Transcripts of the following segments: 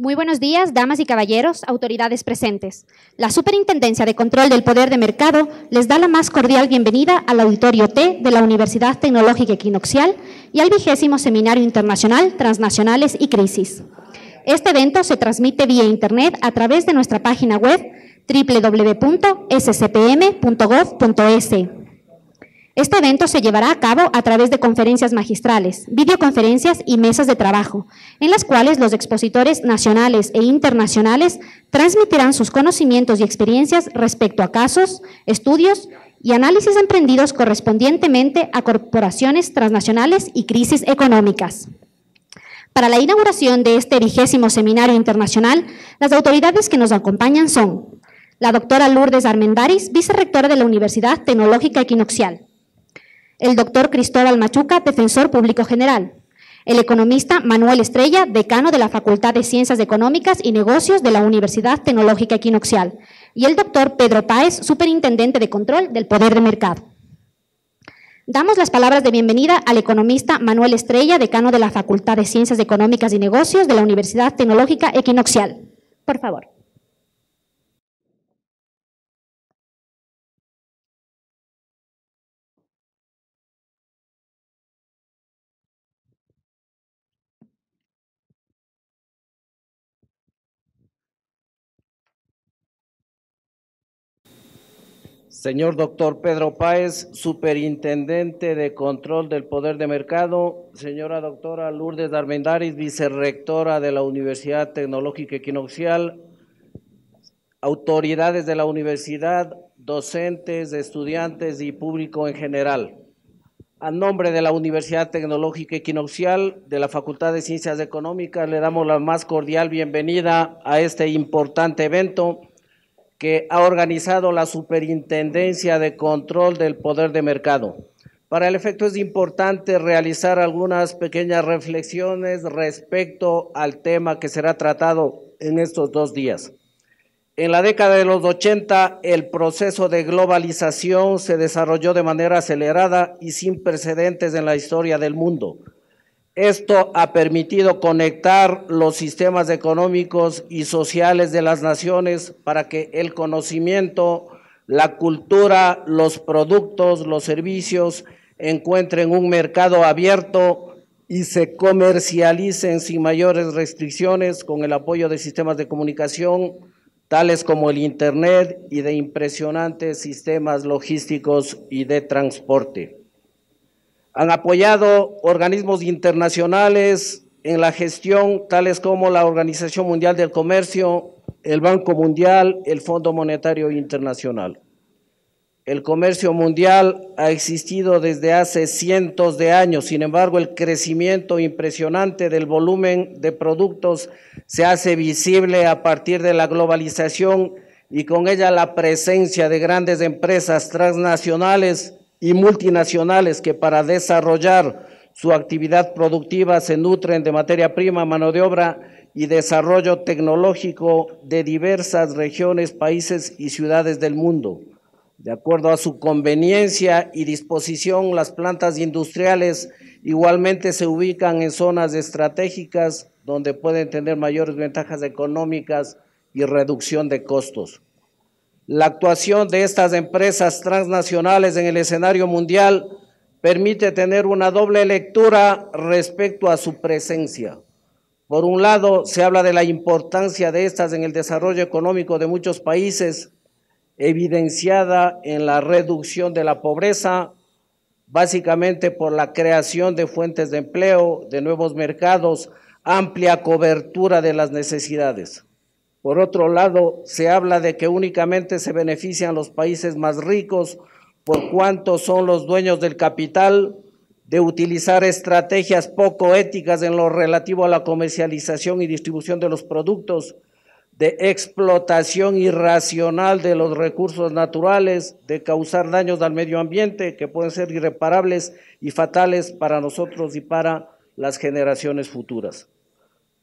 Muy buenos días, damas y caballeros, autoridades presentes. La Superintendencia de Control del Poder de Mercado les da la más cordial bienvenida al Auditorio T de la Universidad Tecnológica Equinoxial y al vigésimo Seminario Internacional Transnacionales y Crisis. Este evento se transmite vía Internet a través de nuestra página web www.scpm.gov.es este evento se llevará a cabo a través de conferencias magistrales, videoconferencias y mesas de trabajo, en las cuales los expositores nacionales e internacionales transmitirán sus conocimientos y experiencias respecto a casos, estudios y análisis emprendidos correspondientemente a corporaciones transnacionales y crisis económicas. Para la inauguración de este vigésimo seminario internacional, las autoridades que nos acompañan son la doctora Lourdes Armendaris, vicerectora de la Universidad Tecnológica Equinoccial, el doctor Cristóbal Machuca, defensor público general, el economista Manuel Estrella, decano de la Facultad de Ciencias Económicas y Negocios de la Universidad Tecnológica Equinoxial y el doctor Pedro Páez, superintendente de control del Poder de Mercado. Damos las palabras de bienvenida al economista Manuel Estrella, decano de la Facultad de Ciencias Económicas y Negocios de la Universidad Tecnológica Equinoxial. Por favor. Señor doctor Pedro Páez, superintendente de control del poder de mercado. Señora doctora Lourdes Armendariz vicerrectora de la Universidad Tecnológica Equinoccial. Autoridades de la universidad, docentes, estudiantes y público en general. A nombre de la Universidad Tecnológica Equinoccial, de la Facultad de Ciencias Económicas, le damos la más cordial bienvenida a este importante evento que ha organizado la Superintendencia de Control del Poder de Mercado. Para el efecto es importante realizar algunas pequeñas reflexiones respecto al tema que será tratado en estos dos días. En la década de los 80, el proceso de globalización se desarrolló de manera acelerada y sin precedentes en la historia del mundo esto ha permitido conectar los sistemas económicos y sociales de las naciones para que el conocimiento, la cultura, los productos, los servicios encuentren un mercado abierto y se comercialicen sin mayores restricciones con el apoyo de sistemas de comunicación tales como el Internet y de impresionantes sistemas logísticos y de transporte. Han apoyado organismos internacionales en la gestión, tales como la Organización Mundial del Comercio, el Banco Mundial, el Fondo Monetario Internacional. El comercio mundial ha existido desde hace cientos de años, sin embargo el crecimiento impresionante del volumen de productos se hace visible a partir de la globalización y con ella la presencia de grandes empresas transnacionales y multinacionales que para desarrollar su actividad productiva se nutren de materia prima, mano de obra y desarrollo tecnológico de diversas regiones, países y ciudades del mundo. De acuerdo a su conveniencia y disposición, las plantas industriales igualmente se ubican en zonas estratégicas donde pueden tener mayores ventajas económicas y reducción de costos. La actuación de estas empresas transnacionales en el escenario mundial permite tener una doble lectura respecto a su presencia. Por un lado, se habla de la importancia de estas en el desarrollo económico de muchos países, evidenciada en la reducción de la pobreza, básicamente por la creación de fuentes de empleo, de nuevos mercados, amplia cobertura de las necesidades. Por otro lado, se habla de que únicamente se benefician los países más ricos por cuanto son los dueños del capital, de utilizar estrategias poco éticas en lo relativo a la comercialización y distribución de los productos, de explotación irracional de los recursos naturales, de causar daños al medio ambiente que pueden ser irreparables y fatales para nosotros y para las generaciones futuras.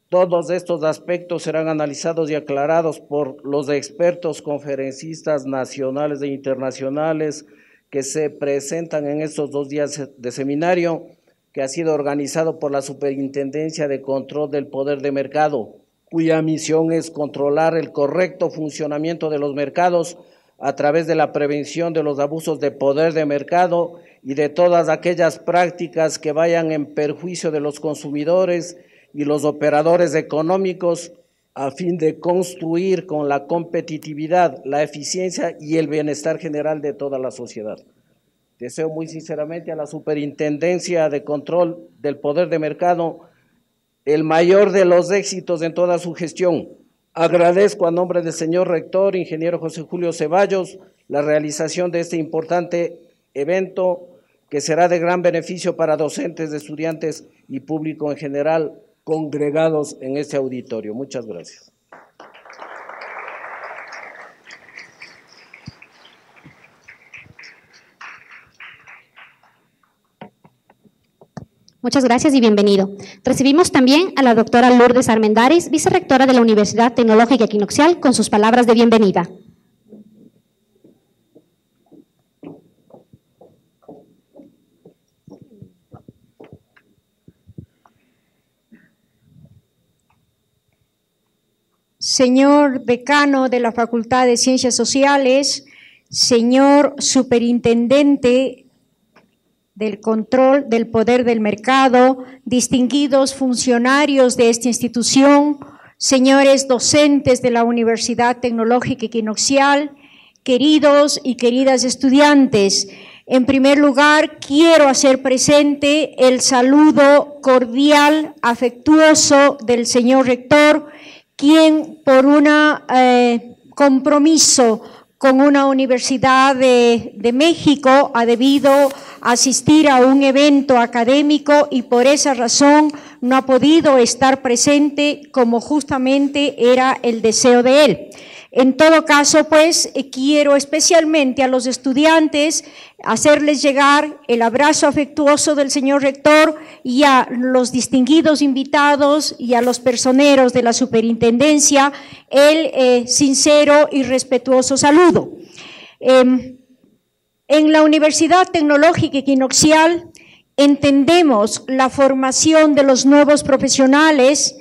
Todos estos aspectos serán analizados y aclarados por los expertos conferencistas nacionales e internacionales que se presentan en estos dos días de seminario que ha sido organizado por la Superintendencia de Control del Poder de Mercado, cuya misión es controlar el correcto funcionamiento de los mercados a través de la prevención de los abusos de poder de mercado y de todas aquellas prácticas que vayan en perjuicio de los consumidores y los operadores económicos a fin de construir con la competitividad, la eficiencia y el bienestar general de toda la sociedad. Deseo muy sinceramente a la Superintendencia de Control del Poder de Mercado el mayor de los éxitos en toda su gestión. Agradezco a nombre del señor rector, ingeniero José Julio Ceballos, la realización de este importante evento que será de gran beneficio para docentes, estudiantes y público en general congregados en este auditorio. Muchas gracias. Muchas gracias y bienvenido. Recibimos también a la doctora Lourdes Armendares, vicerectora de la Universidad Tecnológica Equinoccial, con sus palabras de bienvenida. señor decano de la Facultad de Ciencias Sociales, señor superintendente del control del poder del mercado, distinguidos funcionarios de esta institución, señores docentes de la Universidad Tecnológica Equinoxial, queridos y queridas estudiantes, en primer lugar, quiero hacer presente el saludo cordial, afectuoso del señor rector quien por un eh, compromiso con una universidad de, México ha debido asistir a un evento académico y por esa razón no ha podido estar presente como justamente era el deseo de él. En todo caso, pues, eh, quiero especialmente a los estudiantes hacerles llegar el abrazo afectuoso del señor rector y a los distinguidos invitados y a los personeros de la superintendencia el eh, sincero y respetuoso saludo. Em, en la Universidad Tecnológica Equinoxial entendemos la formación de los nuevos profesionales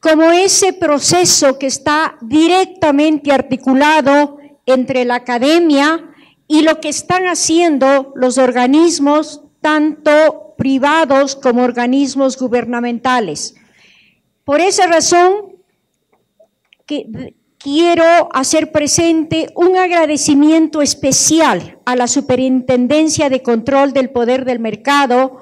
como ese proceso que está directamente articulado entre la academia y lo que están haciendo los organismos, tanto privados como organismos gubernamentales. Por esa razón, quiero hacer presente un agradecimiento especial a la Superintendencia de Control del Poder del Mercado,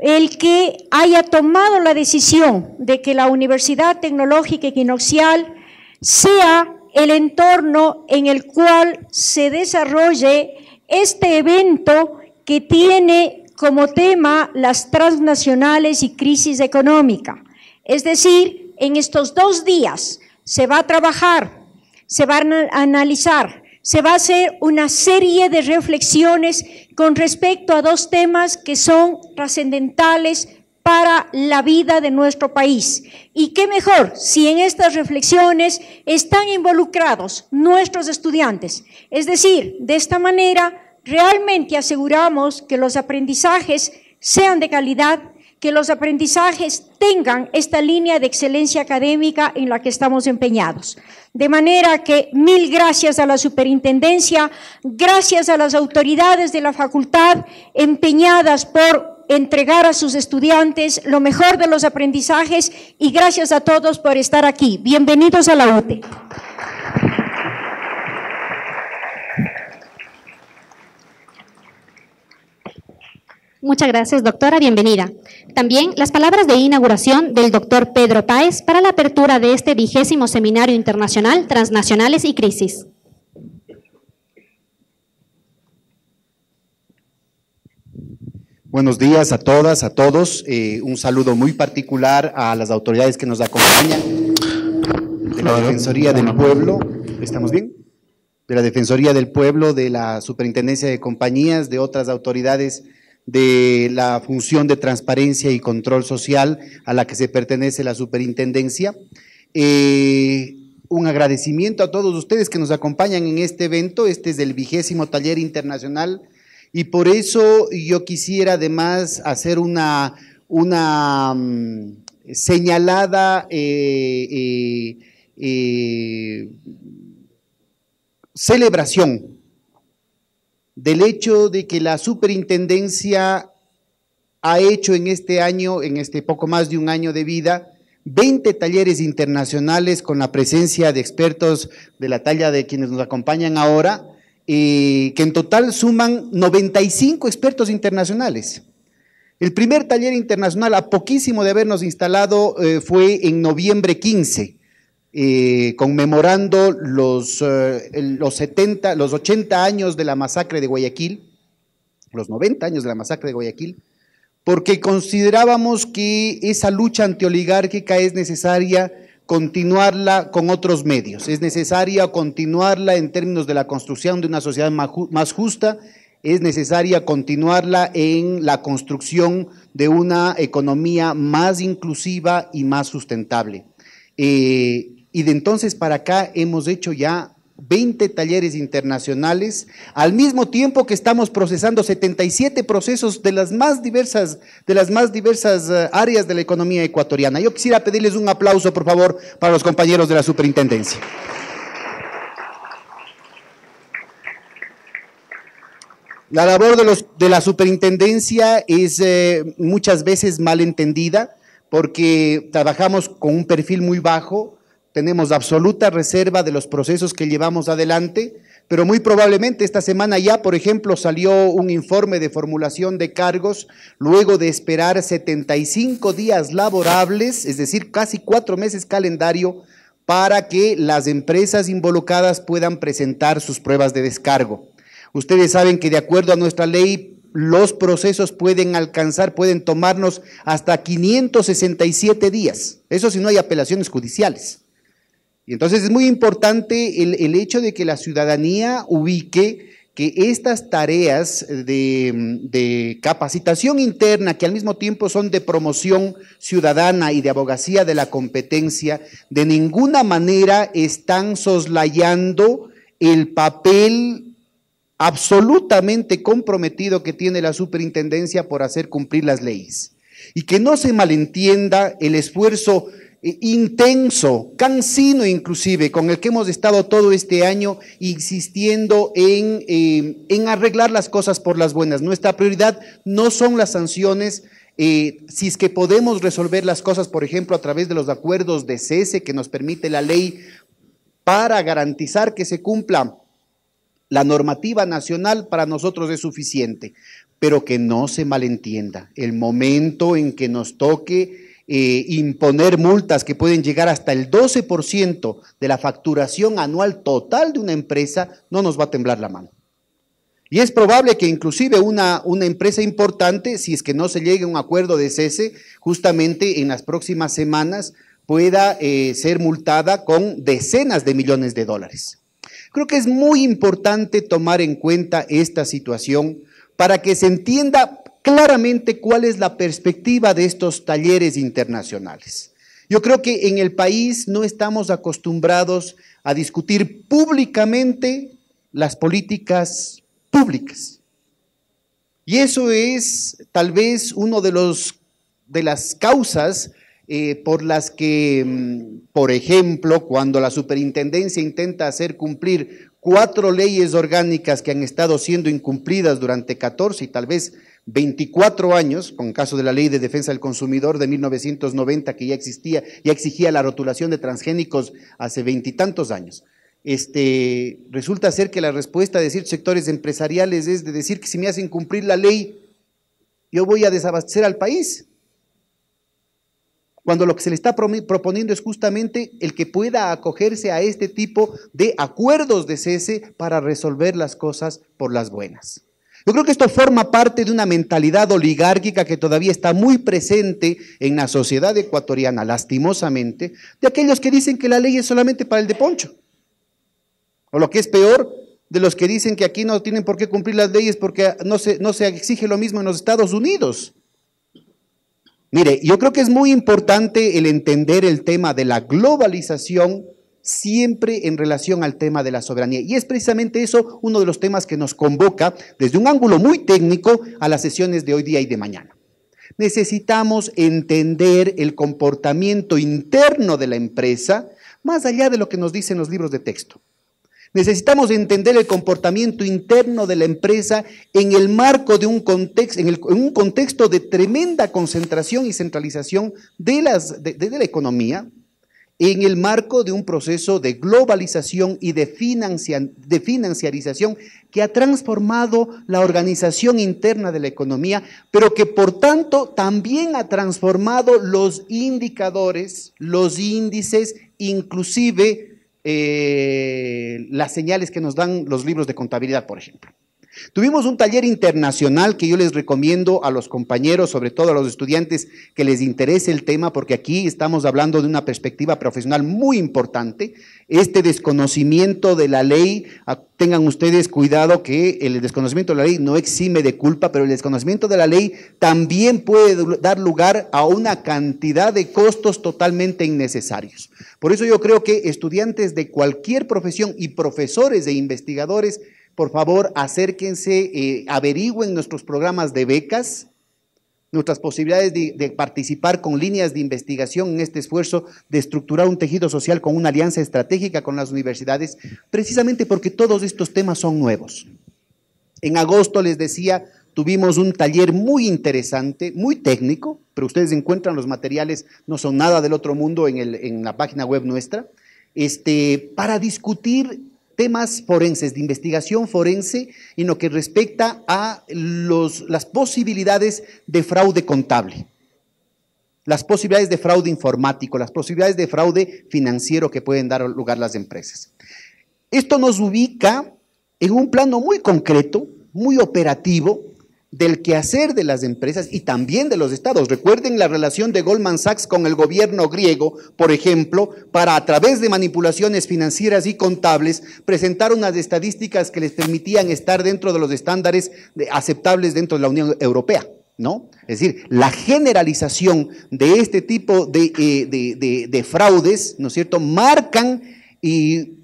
el que haya tomado la decisión de que la Universidad Tecnológica Equinoccial sea el entorno en el cual se desarrolle este evento que tiene como tema las transnacionales y crisis económica. Es decir, en estos dos días se va a trabajar, se va a analizar se va a hacer una serie de reflexiones con respecto a dos temas que son trascendentales para la vida de nuestro país. Y qué mejor si en estas reflexiones están involucrados nuestros estudiantes. Es decir, de esta manera realmente aseguramos que los aprendizajes sean de calidad que los aprendizajes tengan esta línea de excelencia académica en la que estamos empeñados. De manera que mil gracias a la superintendencia, gracias a las autoridades de la facultad empeñadas por entregar a sus estudiantes lo mejor de los aprendizajes y gracias a todos por estar aquí. Bienvenidos a la UTE. Muchas gracias, doctora. Bienvenida. También las palabras de inauguración del doctor Pedro Páez para la apertura de este vigésimo seminario internacional Transnacionales y Crisis. Buenos días a todas, a todos. Eh, un saludo muy particular a las autoridades que nos acompañan de la Defensoría del Pueblo. ¿Estamos bien? De la Defensoría del Pueblo, de la Superintendencia de Compañías, de otras autoridades de la función de transparencia y control social a la que se pertenece la superintendencia. Eh, un agradecimiento a todos ustedes que nos acompañan en este evento. Este es el vigésimo taller internacional y por eso yo quisiera además hacer una, una mm, señalada eh, eh, celebración del hecho de que la superintendencia ha hecho en este año, en este poco más de un año de vida, 20 talleres internacionales con la presencia de expertos de la talla de quienes nos acompañan ahora, y eh, que en total suman 95 expertos internacionales. El primer taller internacional, a poquísimo de habernos instalado, eh, fue en noviembre 15 eh, conmemorando los, eh, los, 70, los 80 años de la masacre de Guayaquil, los 90 años de la masacre de Guayaquil, porque considerábamos que esa lucha antioligárquica es necesaria continuarla con otros medios, es necesaria continuarla en términos de la construcción de una sociedad más justa, es necesaria continuarla en la construcción de una economía más inclusiva y más sustentable. Eh, y de entonces para acá hemos hecho ya 20 talleres internacionales, al mismo tiempo que estamos procesando 77 procesos de las más diversas, de las más diversas eh, áreas de la economía ecuatoriana. Yo quisiera pedirles un aplauso, por favor, para los compañeros de la superintendencia. La labor de, los, de la superintendencia es eh, muchas veces mal porque trabajamos con un perfil muy bajo, tenemos absoluta reserva de los procesos que llevamos adelante, pero muy probablemente esta semana ya, por ejemplo, salió un informe de formulación de cargos luego de esperar 75 días laborables, es decir, casi cuatro meses calendario, para que las empresas involucradas puedan presentar sus pruebas de descargo. Ustedes saben que de acuerdo a nuestra ley, los procesos pueden alcanzar, pueden tomarnos hasta 567 días, eso si no hay apelaciones judiciales entonces es muy importante el, hecho de que la ciudadanía ubique que estas tareas de, de, capacitación interna, que al mismo tiempo son de promoción ciudadana y de abogacía de la competencia, de ninguna manera están soslayando el papel absolutamente comprometido que tiene la superintendencia por hacer cumplir las leyes. Y que no se malentienda el esfuerzo eh, intenso, cansino inclusive, con el que hemos estado todo este año insistiendo en, eh, arreglar las cosas por las buenas. Nuestra prioridad no son las sanciones, eh, si es que podemos resolver las cosas, por ejemplo, a través de los acuerdos de cese que nos permite la ley para garantizar que se cumpla la normativa nacional, para nosotros es suficiente. Pero que no se malentienda, el momento en que nos toque eh, imponer multas que pueden llegar hasta el 12% de la facturación anual total de una empresa, no nos va a temblar la mano. Y es probable que inclusive una, una, empresa importante, si es que no se llegue a un acuerdo de cese, justamente en las próximas semanas pueda eh, ser multada con decenas de millones de dólares. Creo que es muy importante tomar en cuenta esta situación para que se entienda claramente cuál es la perspectiva de estos talleres internacionales. Yo creo que en el país no estamos acostumbrados a discutir públicamente las políticas públicas. Y eso es tal vez uno de los de las causas eh, por las que, mm, por ejemplo, cuando la superintendencia intenta hacer cumplir cuatro leyes orgánicas que han estado siendo incumplidas durante 14 y tal vez 24 años, con caso de la Ley de Defensa del Consumidor de 1990, que ya existía, ya exigía la rotulación de transgénicos hace veintitantos años. Este, resulta ser que la respuesta de ciertos sectores empresariales es de decir que si me hacen cumplir la ley, yo voy a desabastecer al país. Cuando lo que se le está proponiendo es justamente el que pueda acogerse a este tipo de acuerdos de cese para resolver las cosas por las buenas. Yo creo que esto forma parte de una mentalidad oligárquica que todavía está muy presente en la sociedad ecuatoriana, lastimosamente, de aquellos que dicen que la ley es solamente para el de Poncho. O lo que es peor, de los que dicen que aquí no tienen por qué cumplir las leyes porque no se, no se exige lo mismo en los Estados Unidos. Mire, yo creo que es muy importante el entender el tema de la globalización siempre en relación al tema de la soberanía. Y es precisamente eso uno de los temas que nos convoca desde un ángulo muy técnico a las sesiones de hoy día y de mañana. Necesitamos entender el comportamiento interno de la empresa más allá de lo que nos dicen los libros de texto. Necesitamos entender el comportamiento interno de la empresa en el marco de un contexto, en, un contexto de tremenda concentración y centralización de la economía, en el marco de un proceso de globalización y de, de, financiarización que ha transformado la organización interna de la economía, pero que por tanto también ha transformado los indicadores, los índices, inclusive eh, las señales que nos dan los libros de contabilidad, por ejemplo. Tuvimos un taller internacional que yo les recomiendo a los compañeros, sobre todo a los estudiantes que les interese el tema, porque aquí estamos hablando de una perspectiva profesional muy importante. Este desconocimiento de la ley, ah, tengan ustedes cuidado que el desconocimiento de la ley no exime de culpa, pero el desconocimiento de la ley también puede dar lugar a una cantidad de costos totalmente innecesarios. Por eso yo creo que estudiantes de cualquier profesión y profesores e investigadores, por favor, acérquense, eh, averigüen nuestros programas de becas, nuestras posibilidades de, participar con líneas de investigación en este esfuerzo de estructurar un tejido social con una alianza estratégica con las universidades, precisamente porque todos estos temas son nuevos. En agosto les decía, tuvimos un taller muy interesante, muy técnico, pero ustedes encuentran los materiales, no son nada del otro mundo en, la página web nuestra, este, para discutir temas forenses, de investigación forense, en lo que respecta a las posibilidades de fraude contable, las posibilidades de fraude informático, las posibilidades de fraude financiero que pueden dar lugar las empresas. Esto nos ubica en un plano muy concreto, muy operativo, del quehacer de las empresas y también de los estados. Recuerden la relación de Goldman Sachs con el gobierno griego, por ejemplo, para a través de manipulaciones financieras y contables presentar unas estadísticas que les permitían estar dentro de los estándares aceptables dentro de la Unión Europea. ¿No? Es decir, la generalización de este tipo de, eh, de fraudes, ¿no es cierto?, marcan y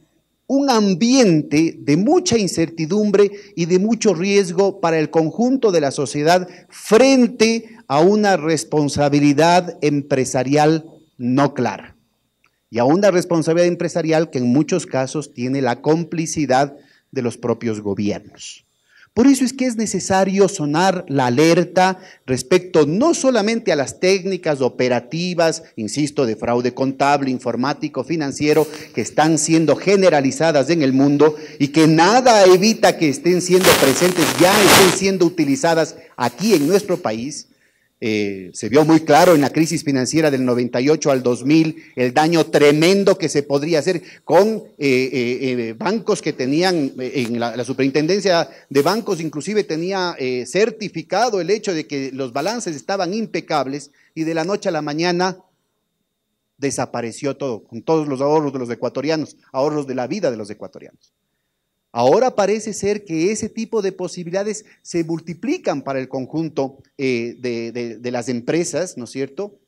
un ambiente de mucha incertidumbre y de mucho riesgo para el conjunto de la sociedad frente a una responsabilidad empresarial no clara y a una responsabilidad empresarial que en muchos casos tiene la complicidad de los propios gobiernos. Por eso es que es necesario sonar la alerta respecto no solamente a las técnicas operativas, insisto, de fraude contable, informático, financiero, que están siendo generalizadas en el mundo y que nada evita que estén siendo presentes, ya estén siendo utilizadas aquí en nuestro país, eh, se vio muy claro en la crisis financiera del 98 al 2000 el daño tremendo que se podría hacer con eh, eh, bancos que tenían, en la, superintendencia de bancos inclusive tenía certificado el hecho de que los balances estaban impecables y de la noche a la mañana desapareció todo, con todos los ahorros de los ecuatorianos, ahorros de la vida de los ecuatorianos. Ahora parece ser que ese tipo de posibilidades se multiplican para el conjunto eh, de, de las empresas, ¿no es cierto?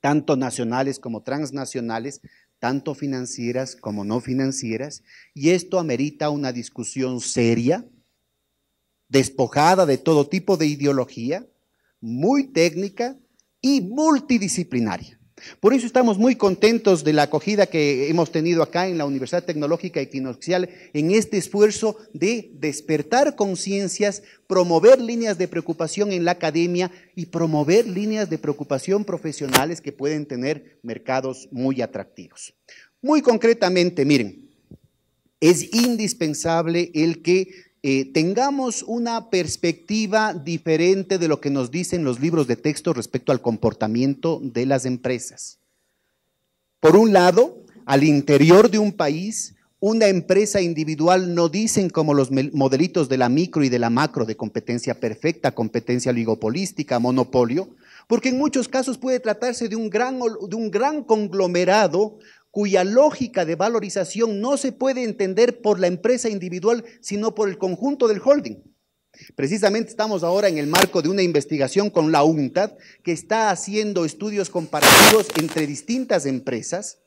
Tanto nacionales como transnacionales, tanto financieras como no financieras, y esto amerita una discusión seria, despojada de todo tipo de ideología, muy técnica y multidisciplinaria. Por eso estamos muy contentos de la acogida que hemos tenido acá en la Universidad Tecnológica Equinoccial en este esfuerzo de despertar conciencias, promover líneas de preocupación en la academia y promover líneas de preocupación profesionales que pueden tener mercados muy atractivos. Muy concretamente, miren, es indispensable el que eh, tengamos una perspectiva diferente de lo que nos dicen los libros de texto respecto al comportamiento de las empresas. Por un lado, al interior de un país, una empresa individual no dicen como los modelitos de la micro y de la macro de competencia perfecta, competencia oligopolística, monopolio, porque en muchos casos puede tratarse de un gran, de un gran conglomerado cuya lógica de valorización no se puede entender por la empresa individual, sino por el conjunto del holding. Precisamente estamos ahora en el marco de una investigación con la UNTAD, que está haciendo estudios comparativos entre distintas empresas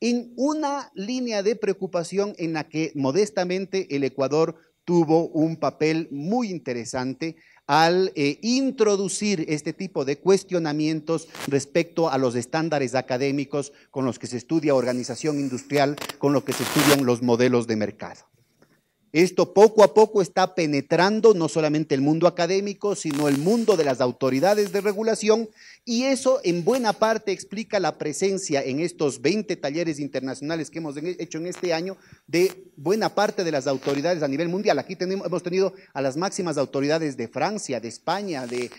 en una línea de preocupación en la que modestamente el Ecuador tuvo un papel muy interesante al eh, introducir este tipo de cuestionamientos respecto a los estándares académicos con los que se estudia organización industrial, con los que se estudian los modelos de mercado. Esto poco a poco está penetrando no solamente el mundo académico, sino el mundo de las autoridades de regulación y eso en buena parte explica la presencia en estos 20 talleres internacionales que hemos hecho en este año de buena parte de las autoridades a nivel mundial. Aquí hemos tenido a las máximas autoridades de Francia, de España, de,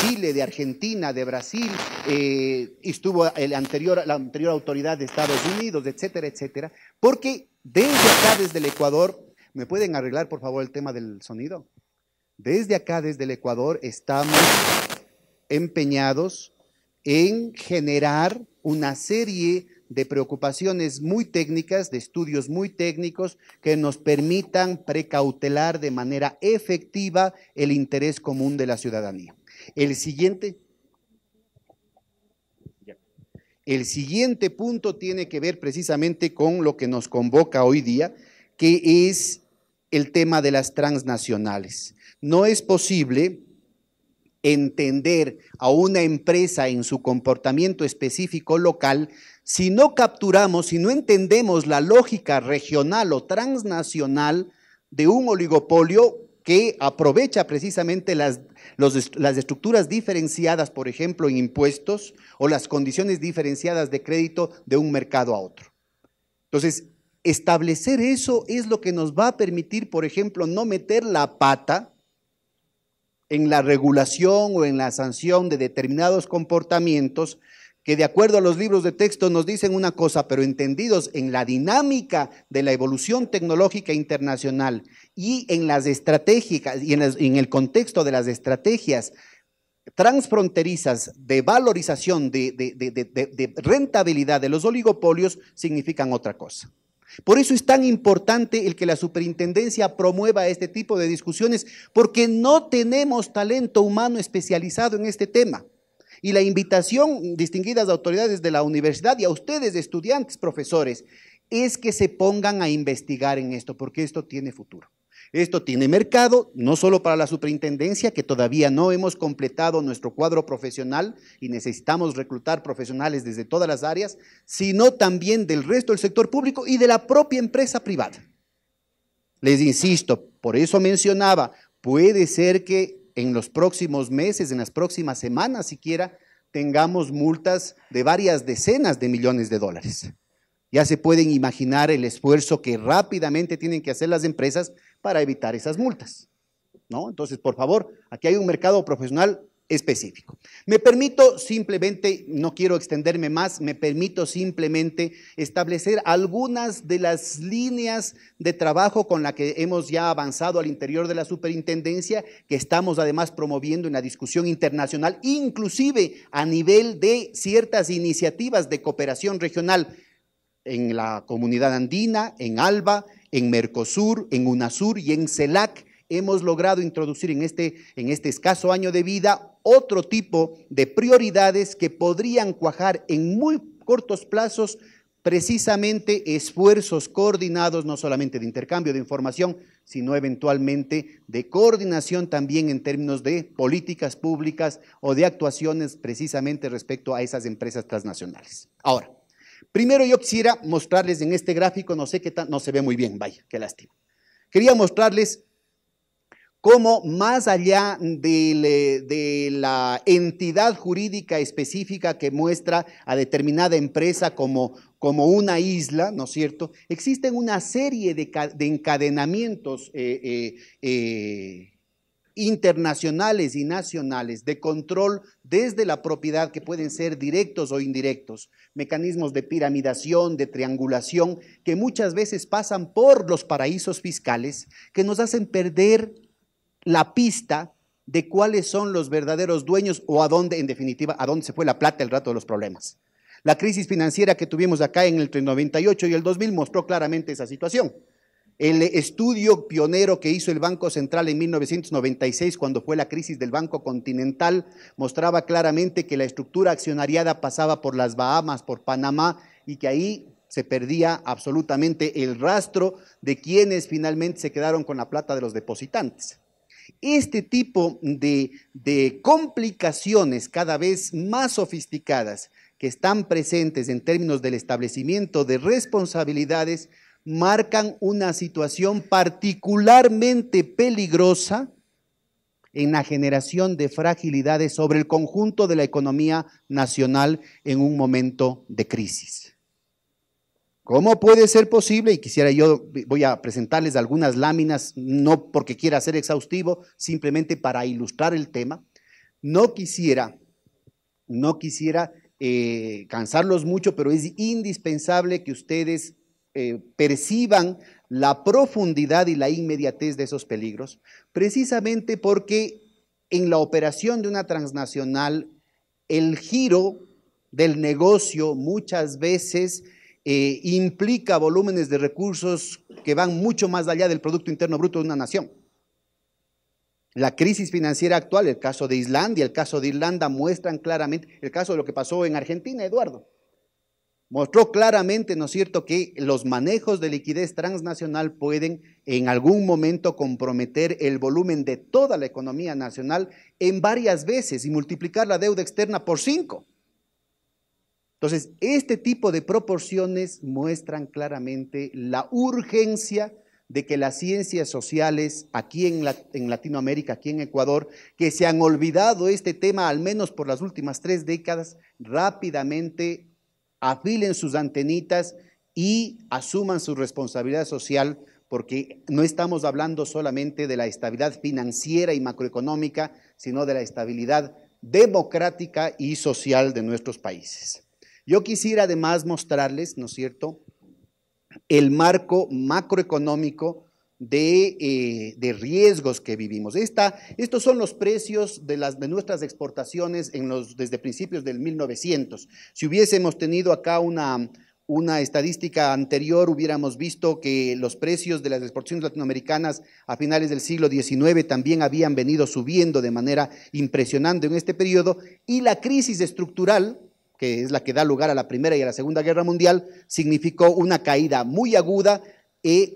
Chile, de Argentina, de Brasil, eh, estuvo el anterior, la anterior autoridad de Estados Unidos, etcétera, etcétera, porque desde acá, desde el Ecuador, ¿Me pueden arreglar, por favor, el tema del sonido? Desde acá, desde el Ecuador, estamos empeñados en generar una serie de preocupaciones muy técnicas, de estudios muy técnicos que nos permitan precautelar de manera efectiva el interés común de la ciudadanía. El siguiente. El siguiente punto tiene que ver precisamente con lo que nos convoca hoy día, que es el tema de las transnacionales. No es posible entender a una empresa en su comportamiento específico local si no capturamos, si no entendemos la lógica regional o transnacional de un oligopolio que aprovecha precisamente las, las, estructuras diferenciadas, por ejemplo, en impuestos o las condiciones diferenciadas de crédito de un mercado a otro. Entonces, establecer eso es lo que nos va a permitir, por ejemplo, no meter la pata en la regulación o en la sanción de determinados comportamientos que de acuerdo a los libros de texto nos dicen una cosa, pero entendidos en la dinámica de la evolución tecnológica internacional y en las estratégicas y en, el contexto de las estrategias transfronterizas de valorización, de rentabilidad de los oligopolios, significan otra cosa. Por eso es tan importante el que la superintendencia promueva este tipo de discusiones, porque no tenemos talento humano especializado en este tema. Y la invitación, distinguidas autoridades de la universidad y a ustedes, estudiantes, profesores, es que se pongan a investigar en esto, porque esto tiene futuro. Esto tiene mercado, no solo para la superintendencia, que todavía no hemos completado nuestro cuadro profesional y necesitamos reclutar profesionales desde todas las áreas, sino también del resto del sector público y de la propia empresa privada. Les insisto, por eso mencionaba, puede ser que en los próximos meses, en las próximas semanas siquiera, tengamos multas de varias decenas de millones de dólares. Ya se pueden imaginar el esfuerzo que rápidamente tienen que hacer las empresas para evitar esas multas. ¿no? Entonces, por favor, aquí hay un mercado profesional específico. Me permito simplemente, no quiero extenderme más, me permito simplemente establecer algunas de las líneas de trabajo con las que hemos ya avanzado al interior de la superintendencia, que estamos además promoviendo en la discusión internacional, inclusive a nivel de ciertas iniciativas de cooperación regional en la comunidad andina, en ALBA, en Mercosur, en UNASUR y en CELAC hemos logrado introducir en este, en este escaso año de vida otro tipo de prioridades que podrían cuajar en muy cortos plazos precisamente esfuerzos coordinados, no solamente de intercambio de información, sino eventualmente de coordinación también en términos de políticas públicas o de actuaciones precisamente respecto a esas empresas transnacionales. Ahora, Primero yo quisiera mostrarles en este gráfico, no sé qué tan, no se ve muy bien, vaya, qué lástima. Quería mostrarles cómo más allá eh, de, la entidad jurídica específica que muestra a determinada empresa como, como una isla, ¿no es cierto? Existen una serie de, encadenamientos eh, eh, internacionales y nacionales de control desde la propiedad que pueden ser directos o indirectos, mecanismos de piramidación, de triangulación, que muchas veces pasan por los paraísos fiscales, que nos hacen perder la pista de cuáles son los verdaderos dueños o a dónde, en definitiva, a dónde se fue la plata el rato de los problemas. La crisis financiera que tuvimos acá en el 98 y el 2000 mostró claramente esa situación. El estudio pionero que hizo el Banco Central en 1996, cuando fue la crisis del Banco Continental, mostraba claramente que la estructura accionariada pasaba por las Bahamas, por Panamá, y que ahí se perdía absolutamente el rastro de quienes finalmente se quedaron con la plata de los depositantes. Este tipo de, de complicaciones cada vez más sofisticadas que están presentes en términos del establecimiento de responsabilidades marcan una situación particularmente peligrosa en la generación de fragilidades sobre el conjunto de la economía nacional en un momento de crisis. ¿Cómo puede ser posible? Y quisiera yo, voy a presentarles algunas láminas, no porque quiera ser exhaustivo, simplemente para ilustrar el tema. No quisiera, no quisiera eh, cansarlos mucho, pero es indispensable que ustedes eh, perciban la profundidad y la inmediatez de esos peligros, precisamente porque en la operación de una transnacional, el giro del negocio muchas veces eh, implica volúmenes de recursos que van mucho más allá del Producto Interno Bruto de una nación. La crisis financiera actual, el caso de Islandia, el caso de Irlanda, muestran claramente el caso de lo que pasó en Argentina, Eduardo mostró claramente, ¿no es cierto?, que los manejos de liquidez transnacional pueden en algún momento comprometer el volumen de toda la economía nacional en varias veces y multiplicar la deuda externa por cinco. Entonces, este tipo de proporciones muestran claramente la urgencia de que las ciencias sociales aquí en, en, Latinoamérica, aquí en Ecuador, que se han olvidado este tema al menos por las últimas tres décadas, rápidamente afilen sus antenitas y asuman su responsabilidad social porque no estamos hablando solamente de la estabilidad financiera y macroeconómica, sino de la estabilidad democrática y social de nuestros países. Yo quisiera además mostrarles, ¿no es cierto?, el marco macroeconómico eh, de, riesgos que vivimos. Esta, estos son los precios de, las, de nuestras exportaciones en los, desde principios del 1900. Si hubiésemos tenido acá una, una estadística anterior hubiéramos visto que los precios de las exportaciones latinoamericanas a finales del siglo XIX también habían venido subiendo de manera impresionante en este periodo y la crisis estructural, que es la que da lugar a la Primera y a la Segunda Guerra Mundial, significó una caída muy aguda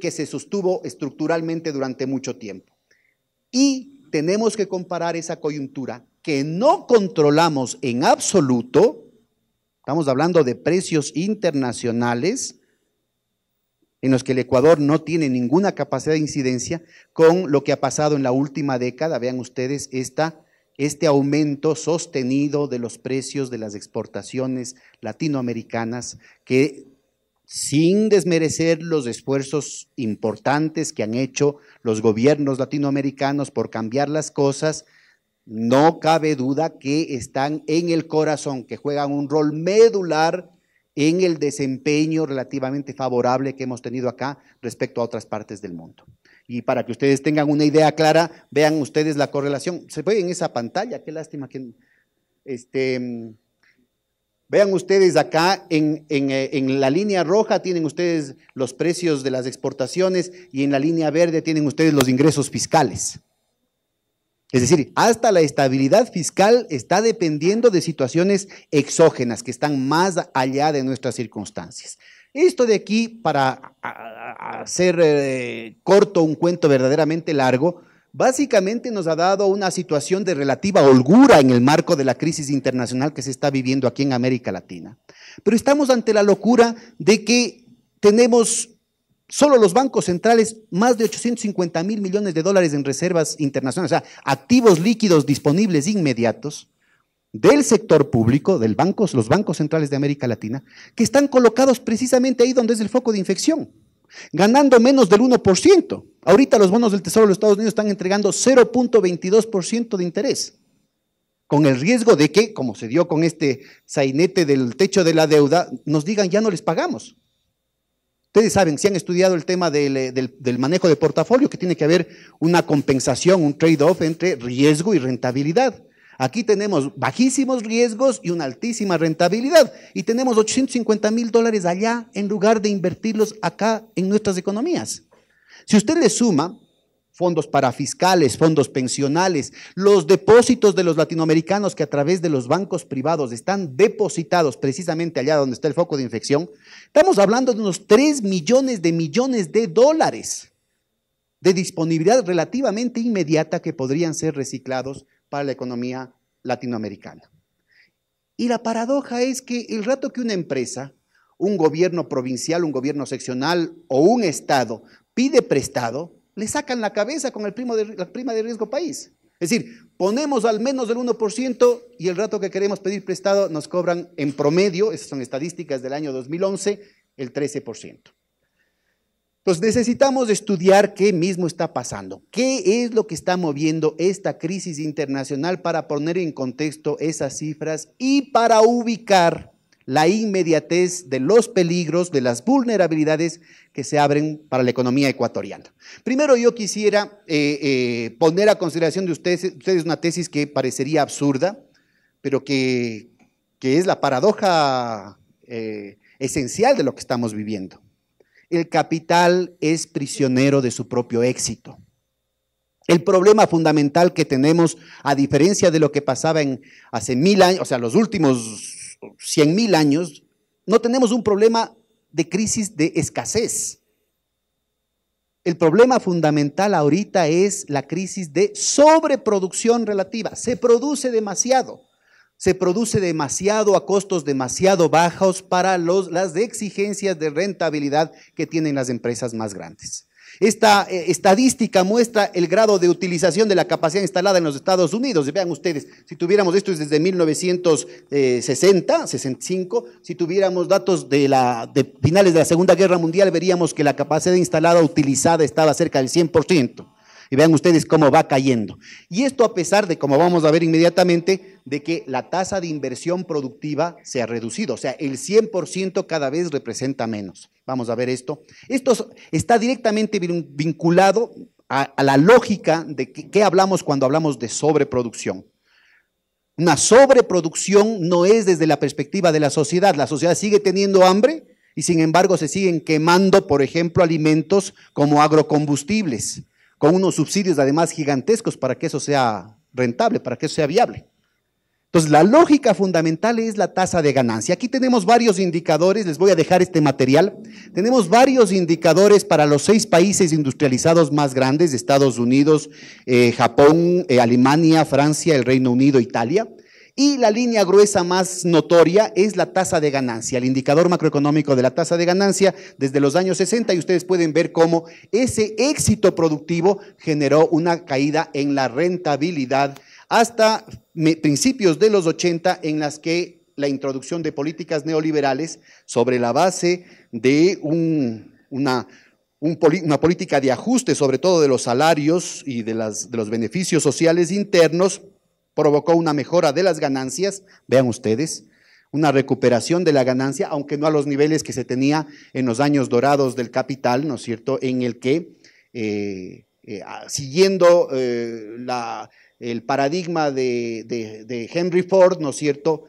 que se sostuvo estructuralmente durante mucho tiempo. Y tenemos que comparar esa coyuntura que no controlamos en absoluto, estamos hablando de precios internacionales, en los que el Ecuador no tiene ninguna capacidad de incidencia, con lo que ha pasado en la última década. Vean ustedes este aumento sostenido de los precios de las exportaciones latinoamericanas que sin desmerecer los esfuerzos importantes que han hecho los gobiernos latinoamericanos por cambiar las cosas, no cabe duda que están en el corazón, que juegan un rol medular en el desempeño relativamente favorable que hemos tenido acá respecto a otras partes del mundo. Y para que ustedes tengan una idea clara, vean ustedes la correlación. Se ve en esa pantalla, qué lástima que... Este, Vean ustedes acá eh, en, la línea roja tienen ustedes los precios de las exportaciones y en la línea verde tienen ustedes los ingresos fiscales. Es decir, hasta la estabilidad fiscal está dependiendo de situaciones exógenas que están más allá de nuestras circunstancias. Esto de aquí, para hacer eh, corto un cuento verdaderamente largo, básicamente nos ha dado una situación de relativa holgura en el marco de la crisis internacional que se está viviendo aquí en América Latina. Pero estamos ante la locura de que tenemos solo los bancos centrales más de 850 mil millones de dólares en reservas internacionales, o sea, activos líquidos disponibles inmediatos del sector público, del bancos, los bancos centrales de América Latina, que están colocados precisamente ahí donde es el foco de infección ganando menos del 1%. Ahorita los bonos del Tesoro de los Estados Unidos están entregando 0.22% de interés, con el riesgo de que, como se dio con este sainete del techo de la deuda, nos digan ya no les pagamos. Ustedes saben, si han estudiado el tema del, eh, del manejo de portafolio, que tiene que haber una compensación, un trade-off entre riesgo y rentabilidad. Aquí tenemos bajísimos riesgos y una altísima rentabilidad. Y tenemos 850 mil dólares allá en lugar de invertirlos acá en nuestras economías. Si usted le suma fondos parafiscales, fondos pensionales, los depósitos de los latinoamericanos que a través de los bancos privados están depositados precisamente allá donde está el foco de infección, estamos hablando de unos 3 millones de millones de dólares de disponibilidad relativamente inmediata que podrían ser reciclados para la economía latinoamericana. Y la paradoja es que el rato que una empresa, un gobierno provincial, un gobierno seccional o un Estado pide prestado, le sacan la cabeza con el primo de, la prima de riesgo país. Es decir, ponemos al menos el 1% y el rato que queremos pedir prestado nos cobran en promedio, esas son estadísticas del año 2011, el 13%. Entonces necesitamos estudiar qué mismo está pasando, qué es lo que está moviendo esta crisis internacional para poner en contexto esas cifras y para ubicar la inmediatez de los peligros, de las vulnerabilidades que se abren para la economía ecuatoriana. Primero yo quisiera eh, eh, poner a consideración de ustedes, ustedes, una tesis que parecería absurda, pero que, que es la paradoja eh, esencial de lo que estamos viviendo. El capital es prisionero de su propio éxito. El problema fundamental que tenemos, a diferencia de lo que pasaba en hace mil años, o sea, los últimos cien mil años, no tenemos un problema de crisis de escasez. El problema fundamental ahorita es la crisis de sobreproducción relativa. Se produce demasiado se produce demasiado a costos demasiado bajos para las exigencias de rentabilidad que tienen las empresas más grandes. Esta eh, estadística muestra el grado de utilización de la capacidad instalada en los Estados Unidos. Vean ustedes, si tuviéramos esto desde 1960, 65, si tuviéramos datos de, la, de finales de la Segunda Guerra Mundial, veríamos que la capacidad instalada utilizada estaba cerca del 100%. Y vean ustedes cómo va cayendo. Y esto a pesar de, como vamos a ver inmediatamente, de que la tasa de inversión productiva se ha reducido. O sea, el 100% cada vez representa menos. Vamos a ver esto. Esto está directamente vinculado a, la lógica de qué hablamos cuando hablamos de sobreproducción. Una sobreproducción no es desde la perspectiva de la sociedad. La sociedad sigue teniendo hambre y sin embargo se siguen quemando, por ejemplo, alimentos como agrocombustibles con unos subsidios además gigantescos para que eso sea rentable, para que eso sea viable. Entonces, la lógica fundamental es la tasa de ganancia. Aquí tenemos varios indicadores, les voy a dejar este material. Tenemos varios indicadores para los seis países industrializados más grandes, Estados Unidos, eh, Japón, eh, Alemania, Francia, el Reino Unido, Italia. Y la línea gruesa más notoria es la tasa de ganancia, el indicador macroeconómico de la tasa de ganancia desde los años 60 y ustedes pueden ver cómo ese éxito productivo generó una caída en la rentabilidad hasta principios de los 80 en las que la introducción de políticas neoliberales sobre la base de una, una, política de ajuste, sobre todo de los salarios y de, las, de los beneficios sociales internos, provocó una mejora de las ganancias, vean ustedes, una recuperación de la ganancia, aunque no a los niveles que se tenía en los años dorados del capital, ¿no es cierto?, en el que, eh, eh, ah, siguiendo eh, el paradigma de, Henry Ford, ¿no es cierto?,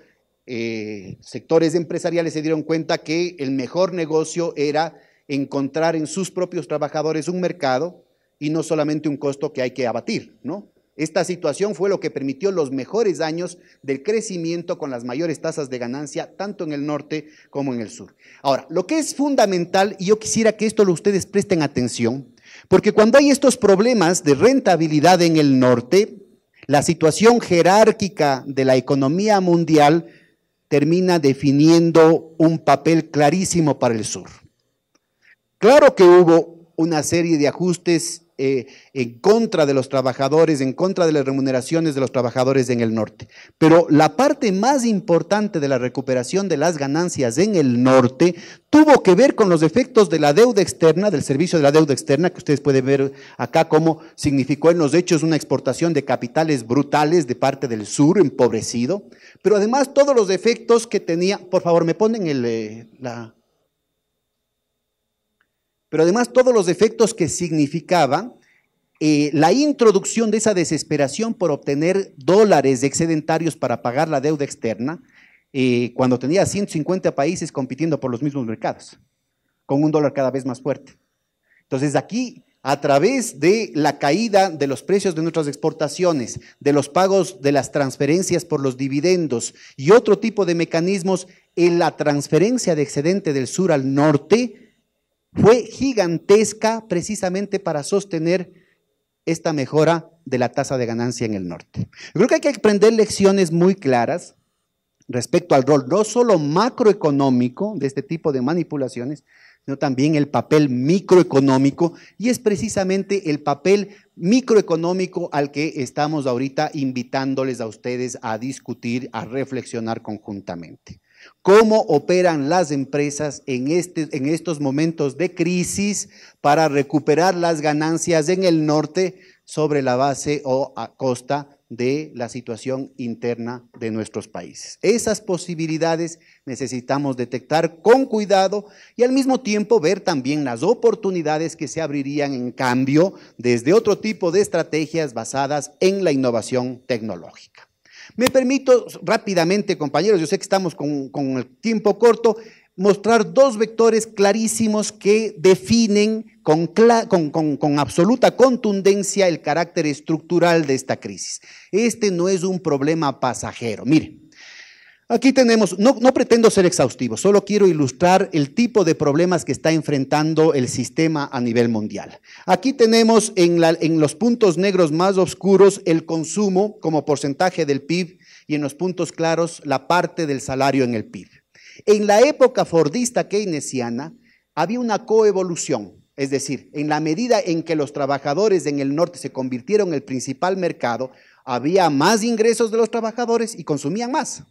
sectores empresariales se dieron cuenta que el mejor negocio era encontrar en sus propios trabajadores un mercado y no solamente un costo que hay que abatir, ¿no? Esta situación fue lo que permitió los mejores años del crecimiento con las mayores tasas de ganancia, tanto en el norte como en el sur. Ahora, lo que es fundamental, y yo quisiera que esto lo ustedes presten atención, porque cuando hay estos problemas de rentabilidad en el norte, la situación jerárquica de la economía mundial termina definiendo un papel clarísimo para el sur. Claro que hubo una serie de ajustes eh, en contra de los trabajadores, en contra de las remuneraciones de los trabajadores en el norte. Pero la parte más importante de la recuperación de las ganancias en el norte tuvo que ver con los efectos de la deuda externa, del servicio de la deuda externa, que ustedes pueden ver acá cómo significó en los hechos una exportación de capitales brutales de parte del sur, empobrecido, pero además todos los efectos que tenía, por favor, me ponen el, eh, la, pero además todos los efectos que significaba eh, la introducción de esa desesperación por obtener dólares excedentarios para pagar la deuda externa, eh, cuando tenía 150 países compitiendo por los mismos mercados, con un dólar cada vez más fuerte. Entonces aquí, a través de la caída de los precios de nuestras exportaciones, de los pagos de las transferencias por los dividendos y otro tipo de mecanismos, en la transferencia de excedente del sur al norte fue gigantesca precisamente para sostener esta mejora de la tasa de ganancia en el norte. creo que hay que aprender lecciones muy claras respecto al rol no solo macroeconómico de este tipo de manipulaciones, sino también el papel microeconómico, y es precisamente el papel microeconómico al que estamos ahorita invitándoles a ustedes a discutir, a reflexionar conjuntamente cómo operan las empresas este, en, estos momentos de crisis para recuperar las ganancias en el norte sobre la base o a costa de la situación interna de nuestros países. Esas posibilidades necesitamos detectar con cuidado y al mismo tiempo ver también las oportunidades que se abrirían en cambio desde otro tipo de estrategias basadas en la innovación tecnológica. Me permito rápidamente, compañeros, yo sé que estamos con, el tiempo corto, mostrar dos vectores clarísimos que definen con, con, absoluta contundencia el carácter estructural de esta crisis. Este no es un problema pasajero. miren Aquí tenemos, no, pretendo ser exhaustivo, solo quiero ilustrar el tipo de problemas que está enfrentando el sistema a nivel mundial. Aquí tenemos en, en los puntos negros más oscuros el consumo como porcentaje del PIB y en los puntos claros la parte del salario en el PIB. En la época fordista keynesiana había una coevolución, es decir, en la medida en que los trabajadores en el norte se convirtieron en el principal mercado, había más ingresos de los trabajadores y consumían más.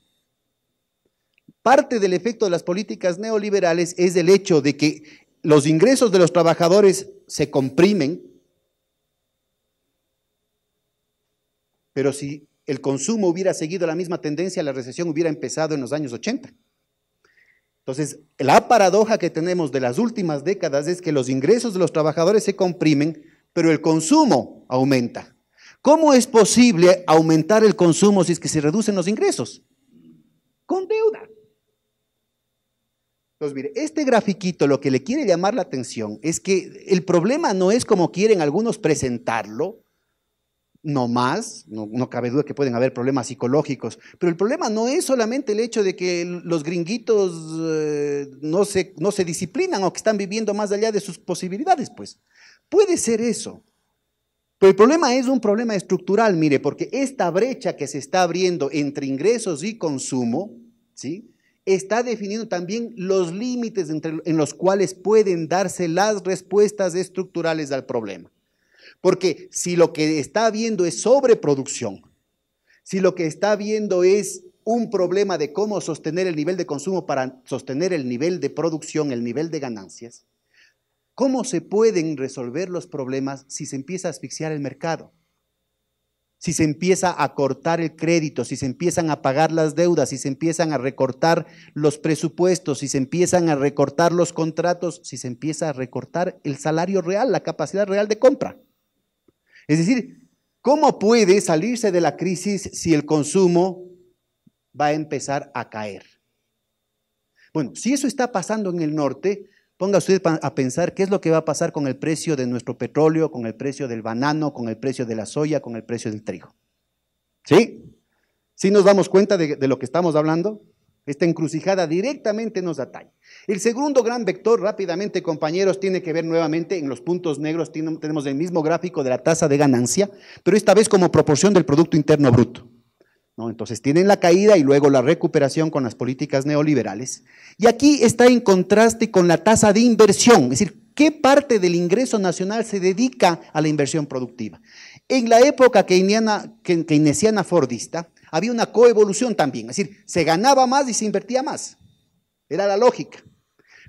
Parte del efecto de las políticas neoliberales es el hecho de que los ingresos de los trabajadores se comprimen, pero si el consumo hubiera seguido la misma tendencia, la recesión hubiera empezado en los años 80. Entonces, la paradoja que tenemos de las últimas décadas es que los ingresos de los trabajadores se comprimen, pero el consumo aumenta. ¿Cómo es posible aumentar el consumo si es que se reducen los ingresos? Con deuda. Entonces, mire, este grafiquito lo que le quiere llamar la atención es que el problema no es como quieren algunos presentarlo, no más, no, cabe duda que pueden haber problemas psicológicos, pero el problema no es solamente el hecho de que los gringuitos eh, no, se, no se disciplinan o que están viviendo más allá de sus posibilidades, pues. Puede ser eso. Pero el problema es un problema estructural, mire, porque esta brecha que se está abriendo entre ingresos y consumo, ¿sí? está definiendo también los límites en los cuales pueden darse las respuestas estructurales al problema. Porque si lo que está viendo es sobreproducción, si lo que está viendo es un problema de cómo sostener el nivel de consumo para sostener el nivel de producción, el nivel de ganancias, ¿cómo se pueden resolver los problemas si se empieza a asfixiar el mercado? si se empieza a cortar el crédito, si se empiezan a pagar las deudas, si se empiezan a recortar los presupuestos, si se empiezan a recortar los contratos, si se empieza a recortar el salario real, la capacidad real de compra. Es decir, ¿cómo puede salirse de la crisis si el consumo va a empezar a caer? Bueno, si eso está pasando en el norte, Ponga usted a pensar qué es lo que va a pasar con el precio de nuestro petróleo, con el precio del banano, con el precio de la soya, con el precio del trigo. ¿Sí? ¿Sí nos damos cuenta de, lo que estamos hablando? Esta encrucijada directamente nos atañe. El segundo gran vector, rápidamente compañeros, tiene que ver nuevamente en los puntos negros, tenemos el mismo gráfico de la tasa de ganancia, pero esta vez como proporción del Producto Interno Bruto. Entonces tienen la caída y luego la recuperación con las políticas neoliberales. Y aquí está en contraste con la tasa de inversión, es decir, qué parte del ingreso nacional se dedica a la inversión productiva. En la época keynesiana fordista había una coevolución también, es decir, se ganaba más y se invertía más. Era la lógica.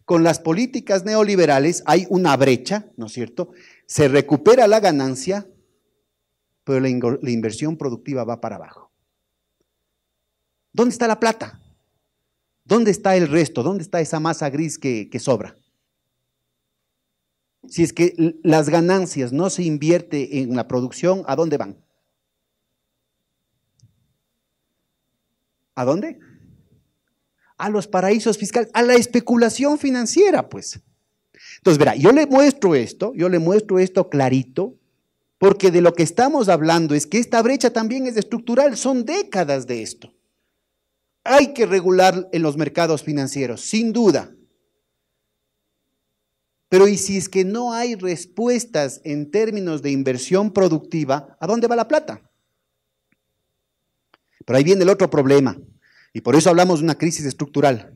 Con las políticas neoliberales hay una brecha, ¿no es cierto? Se recupera la ganancia, pero la inversión productiva va para abajo. ¿Dónde está la plata? ¿Dónde está el resto? ¿Dónde está esa masa gris que, sobra? Si es que las ganancias no se invierte en la producción, ¿a dónde van? ¿A dónde? A los paraísos fiscales, a la especulación financiera, pues. Entonces, verá, yo le muestro esto, yo le muestro esto clarito, porque de lo que estamos hablando es que esta brecha también es estructural, son décadas de esto hay que regular en los mercados financieros, sin duda. Pero y si es que no hay respuestas en términos de inversión productiva, ¿a dónde va la plata? Pero ahí viene el otro problema, y por eso hablamos de una crisis estructural.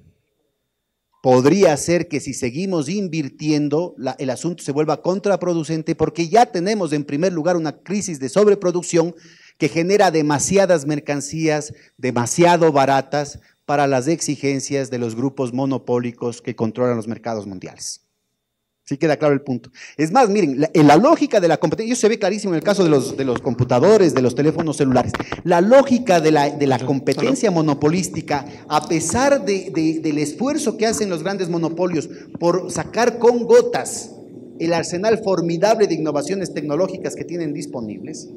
Podría ser que si seguimos invirtiendo, el asunto se vuelva contraproducente porque ya tenemos en primer lugar una crisis de sobreproducción que genera demasiadas mercancías demasiado baratas para las exigencias de los grupos monopólicos que controlan los mercados mundiales. Sí queda claro el punto. Es más, miren, la, en la lógica de la competencia, eso se ve clarísimo en el caso de los, de los computadores, de los teléfonos celulares, la lógica de la, de la competencia monopolística, a pesar del esfuerzo que hacen los grandes monopolios por sacar con gotas el arsenal formidable de innovaciones tecnológicas que tienen disponibles,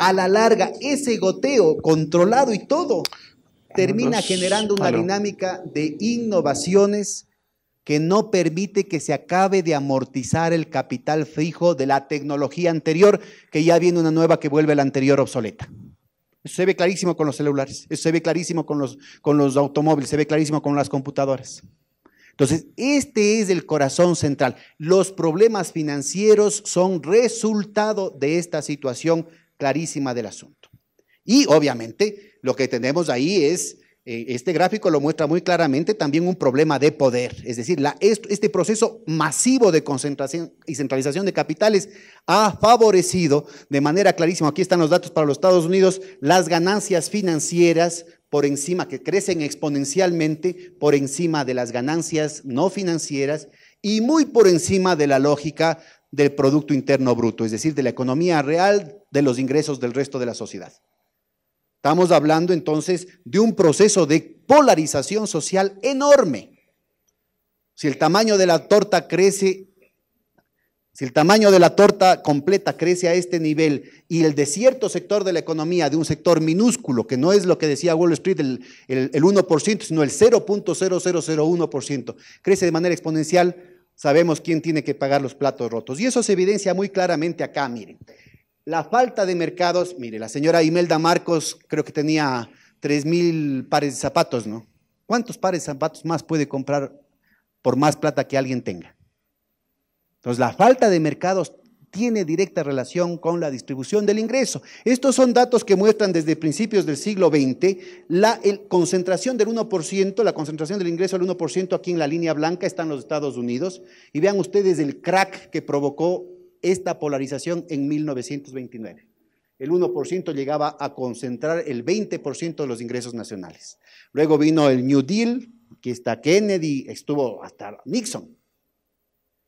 a la larga ese goteo controlado y todo termina generando una dinámica de innovaciones que no permite que se acabe de amortizar el capital fijo de la tecnología anterior, que ya viene una nueva que vuelve la anterior obsoleta. Eso se ve clarísimo con los celulares, eso se ve clarísimo con los, con los automóviles, se ve clarísimo con las computadoras. Entonces, este es el corazón central. Los problemas financieros son resultado de esta situación clarísima del asunto. Y obviamente lo que tenemos ahí es, eh, este gráfico lo muestra muy claramente, también un problema de poder. Es decir, este proceso masivo de concentración y centralización de capitales ha favorecido de manera clarísima, aquí están los datos para los Estados Unidos, las ganancias financieras por encima, que crecen exponencialmente por encima de las ganancias no financieras y muy por encima de la lógica del Producto Interno Bruto, es decir, de la economía real de los ingresos del resto de la sociedad. Estamos hablando entonces de un proceso de polarización social enorme. Si el tamaño de la torta crece, si el tamaño de la torta completa crece a este nivel y el de cierto sector de la economía, de un sector minúsculo, que no es lo que decía Wall Street, el, 1%, sino el 0.0001%, crece de manera exponencial, sabemos quién tiene que pagar los platos rotos. Y eso se evidencia muy claramente acá, miren. La falta de mercados, mire, la señora Imelda Marcos creo que tenía mil pares de zapatos, ¿no? ¿Cuántos pares de zapatos más puede comprar por más plata que alguien tenga? Entonces, la falta de mercados tiene directa relación con la distribución del ingreso. Estos son datos que muestran desde principios del siglo XX la concentración del 1%, la concentración del ingreso del 1% aquí en la línea blanca están los Estados Unidos. Y vean ustedes el crack que provocó esta polarización en 1929. El 1% llegaba a concentrar el 20% de los ingresos nacionales. Luego vino el New Deal, que está Kennedy, estuvo hasta Nixon.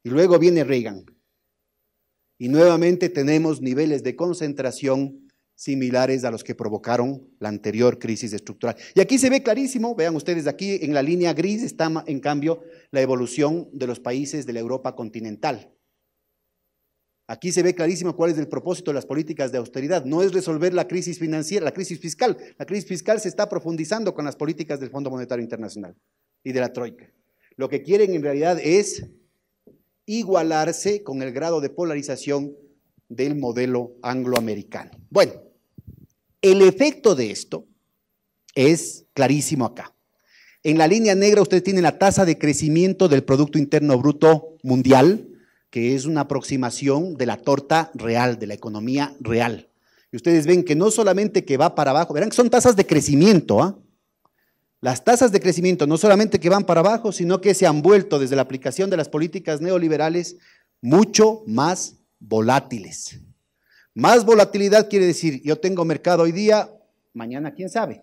Y luego viene Reagan. Y nuevamente tenemos niveles de concentración similares a los que provocaron la anterior crisis estructural. Y aquí se ve clarísimo, vean ustedes aquí en la línea gris está en cambio la evolución de los países de la Europa continental. Aquí se ve clarísimo cuál es el propósito de las políticas de austeridad. No es resolver la crisis financiera, la crisis fiscal. La crisis fiscal se está profundizando con las políticas del Fondo Monetario Internacional y de la Troika. Lo que quieren en realidad es igualarse con el grado de polarización del modelo angloamericano. Bueno, el efecto de esto es clarísimo acá. En la línea negra ustedes tienen la tasa de crecimiento del Producto Interno Bruto Mundial, que es una aproximación de la torta real, de la economía real. Y ustedes ven que no solamente que va para abajo, verán que son tasas de crecimiento, ¿ah? Las tasas de crecimiento no solamente que van para abajo, sino que se han vuelto desde la aplicación de las políticas neoliberales mucho más volátiles. Más volatilidad quiere decir, yo tengo mercado hoy día, mañana quién sabe.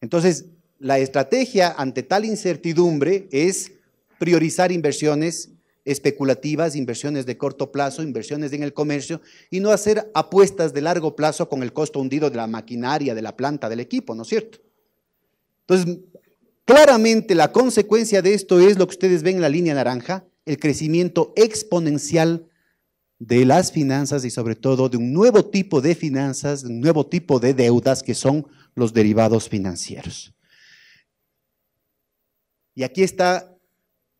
Entonces, la estrategia ante tal incertidumbre es priorizar inversiones especulativas, inversiones de corto plazo, inversiones en el comercio y no hacer apuestas de largo plazo con el costo hundido de la maquinaria, de la planta, del equipo, ¿no es cierto? Entonces, claramente la consecuencia de esto es lo que ustedes ven en la línea naranja, el crecimiento exponencial de las finanzas y sobre todo de un nuevo tipo de finanzas, un nuevo tipo de deudas que son los derivados financieros. Y aquí está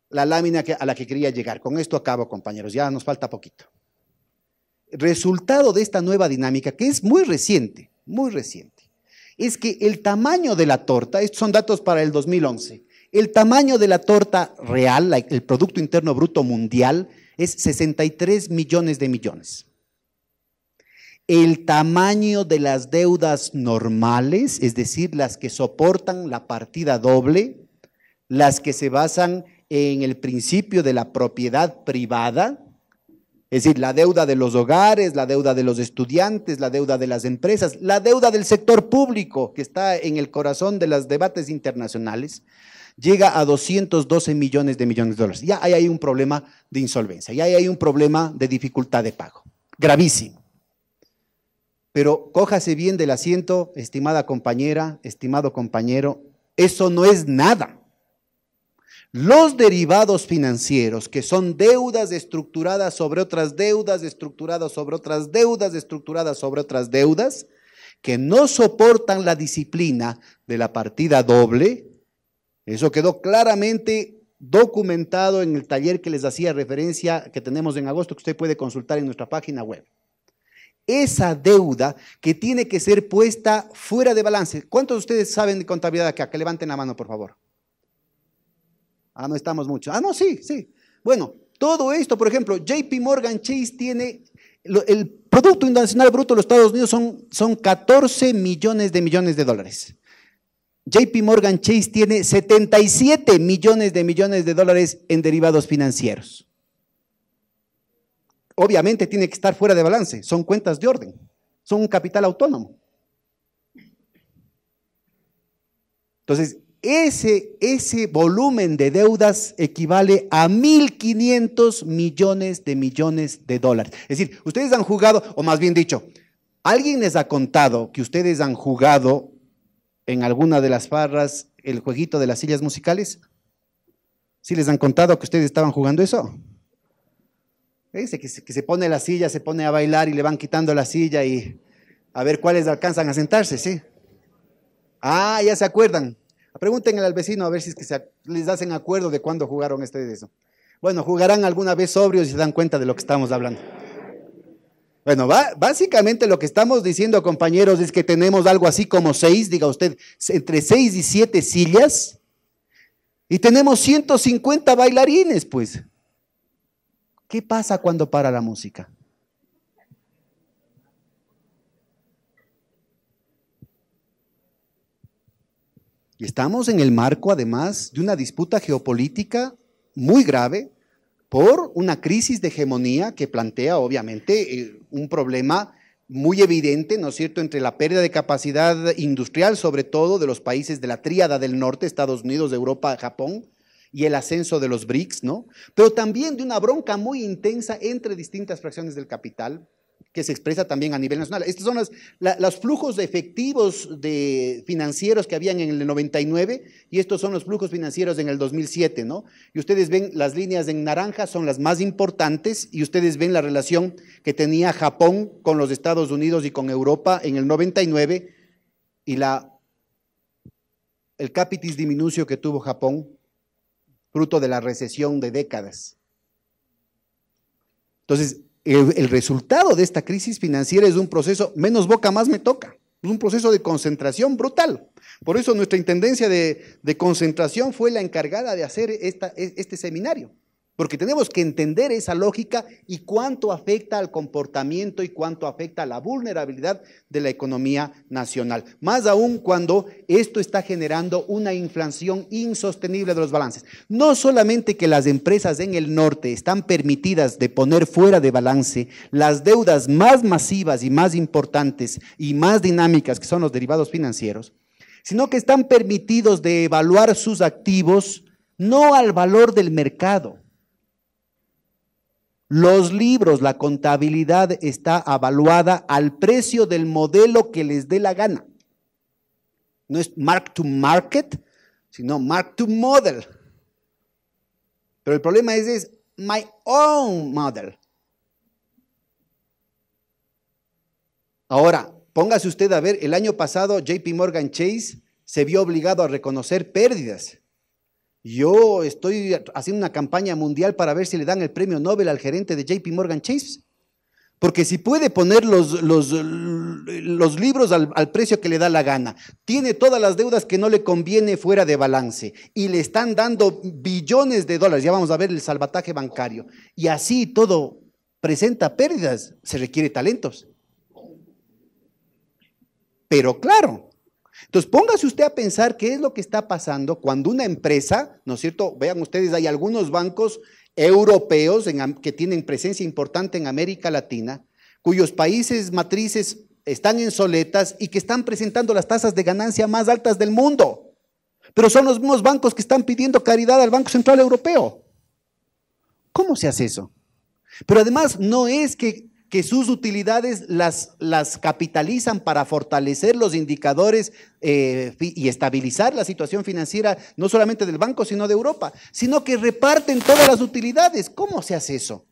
la lámina a la que quería llegar. Con esto acabo, compañeros, ya nos falta poquito. Resultado de esta nueva dinámica, que es muy reciente, muy reciente es que el tamaño de la torta, estos son datos para el 2011, el tamaño de la torta real, el Producto Interno Bruto Mundial, es 63 millones de millones. El tamaño de las deudas normales, es decir, las que soportan la partida doble, las que se basan en el principio de la propiedad privada, es decir, la deuda de los hogares, la deuda de los estudiantes, la deuda de las empresas, la deuda del sector público, que está en el corazón de los debates internacionales, llega a 212 millones de millones de dólares. Ya ahí hay un problema de insolvencia, ya ahí hay un problema de dificultad de pago. Gravísimo. Pero cójase bien del asiento, estimada compañera, estimado compañero, eso no es nada. Los derivados financieros, que son deudas estructuradas sobre otras deudas, estructuradas sobre otras deudas, estructuradas sobre otras deudas, que no soportan la disciplina de la partida doble, eso quedó claramente documentado en el taller que les hacía referencia que tenemos en agosto, que usted puede consultar en nuestra página web. Esa deuda que tiene que ser puesta fuera de balance. ¿Cuántos de ustedes saben de contabilidad acá? Que levanten la mano, por favor. Ah, no estamos mucho. Ah, no, sí, sí. Bueno, todo esto, por ejemplo, JP Morgan Chase tiene, el Producto Internacional Bruto de los Estados Unidos son, son 14 millones de millones de dólares. JP Morgan Chase tiene 77 millones de millones de dólares en derivados financieros. Obviamente tiene que estar fuera de balance, son cuentas de orden, son un capital autónomo. Entonces, ese, ese volumen de deudas equivale a 1.500 millones de millones de dólares. Es decir, ustedes han jugado, o más bien dicho, alguien les ha contado que ustedes han jugado en alguna de las farras el jueguito de las sillas musicales. ¿Sí les han contado que ustedes estaban jugando eso? Dice que se, pone la silla, se pone a bailar y le van quitando la silla y a ver cuáles alcanzan a sentarse, ¿sí? Ah, ya se acuerdan. Pregúntenle al vecino a ver si es que les hacen acuerdo de cuándo jugaron este de eso. Bueno, jugarán alguna vez sobrios y se dan cuenta de lo que estamos hablando. Bueno, básicamente lo que estamos diciendo, compañeros, es que tenemos algo así como seis, diga usted, entre seis y siete sillas. Y tenemos 150 bailarines, pues. ¿Qué pasa cuando para la música? Estamos en el marco, además, de una disputa geopolítica muy grave por una crisis de hegemonía que plantea, obviamente, eh, un problema muy evidente, ¿no es cierto?, entre la pérdida de capacidad industrial, sobre todo de los países de la tríada del norte, Estados Unidos, Europa, Japón, y el ascenso de los BRICS, ¿no? Pero también de una bronca muy intensa entre distintas fracciones del capital, que se expresa también a nivel nacional. Estos son los, los flujos efectivos de financieros que habían en el 99 y estos son los flujos financieros en el 2007, ¿no? Y ustedes ven las líneas en naranja son las más importantes y ustedes ven la relación que tenía Japón con los Estados Unidos y con Europa en el 99 y la el capitis diminucio que tuvo Japón fruto de la recesión de décadas. Entonces, el, resultado de esta crisis financiera es un proceso, menos boca más me toca, es un proceso de concentración brutal. Por eso nuestra Intendencia de, Concentración fue la encargada de hacer e, este seminario. Porque tenemos que entender esa lógica y cuánto afecta al comportamiento y cuánto afecta a la vulnerabilidad de la economía nacional. Más aún cuando esto está generando una inflación insostenible de los balances. No solamente que las empresas en el norte están permitidas de poner fuera de balance las deudas más masivas y más importantes y más dinámicas que son los derivados financieros, sino que están permitidos de evaluar sus activos no al valor del mercado los libros, la contabilidad está avaluada al precio del modelo que les dé la gana. No es mark to market, sino mark to model. Pero el problema es, es my own model. Ahora, póngase usted a ver, el año pasado JP Morgan Chase se vio obligado a reconocer pérdidas. Yo estoy haciendo una campaña mundial para ver si le dan el premio Nobel al gerente de JP Morgan Chase. Porque si puede poner los, libros al, precio que le da la gana, tiene todas las deudas que no le conviene fuera de balance y le están dando billones de dólares, ya vamos a ver el salvataje bancario, y así todo presenta pérdidas, se requiere talentos. Pero claro, entonces, póngase usted a pensar qué es lo que está pasando cuando una empresa, ¿no es cierto? Vean ustedes, hay algunos bancos europeos que tienen presencia importante en América Latina, cuyos países matrices están en soletas y que están presentando las tasas de ganancia más altas del mundo. Pero son los mismos bancos que están pidiendo caridad al Banco Central Europeo. ¿Cómo se hace eso? Pero además no es que que sus utilidades las, las capitalizan para fortalecer los indicadores eh, y estabilizar la situación financiera, no solamente del banco, sino de Europa, sino que reparten todas las utilidades. ¿Cómo se hace eso?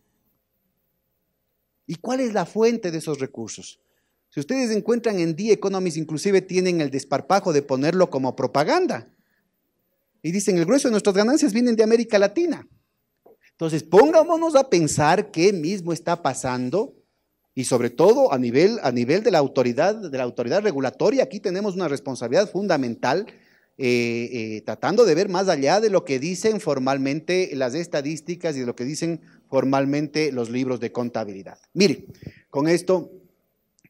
¿Y cuál es la fuente de esos recursos? Si ustedes encuentran en The Economist, inclusive tienen el desparpajo de ponerlo como propaganda. Y dicen, el grueso de nuestras ganancias vienen de América Latina. Entonces, pongámonos a pensar qué mismo está pasando y sobre todo a nivel, a nivel de, la autoridad, de la autoridad regulatoria, aquí tenemos una responsabilidad fundamental eh, eh, tratando de ver más allá de lo que dicen formalmente las estadísticas y de lo que dicen formalmente los libros de contabilidad. Mire, con esto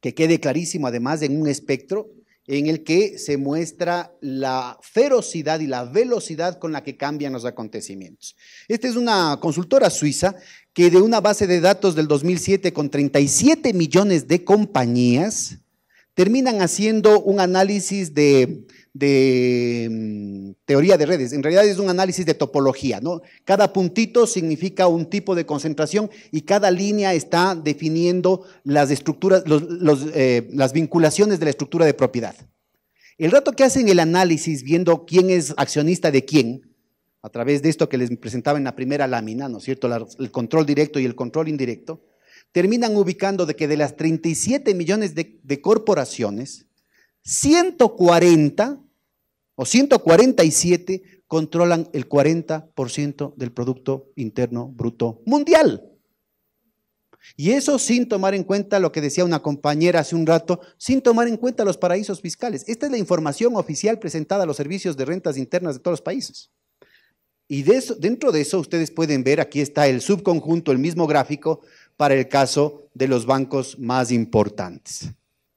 que quede clarísimo, además en un espectro, en el que se muestra la ferocidad y la velocidad con la que cambian los acontecimientos. Esta es una consultora suiza que de una base de datos del 2007 con 37 millones de compañías terminan haciendo un análisis de de mm, teoría de redes. En realidad es un análisis de topología, ¿no? Cada puntito significa un tipo de concentración y cada línea está definiendo las estructuras, eh, las vinculaciones de la estructura de propiedad. El rato que hacen el análisis viendo quién es accionista de quién, a través de esto que les presentaba en la primera lámina, ¿no es cierto? el control directo y el control indirecto, terminan ubicando de que de las 37 millones de, de corporaciones, 140 o 147 controlan el 40% del Producto Interno Bruto Mundial. Y eso sin tomar en cuenta lo que decía una compañera hace un rato, sin tomar en cuenta los paraísos fiscales. Esta es la información oficial presentada a los servicios de rentas internas de todos los países. Y dentro de eso ustedes pueden ver, aquí está el subconjunto, el mismo gráfico para el caso de los bancos más importantes.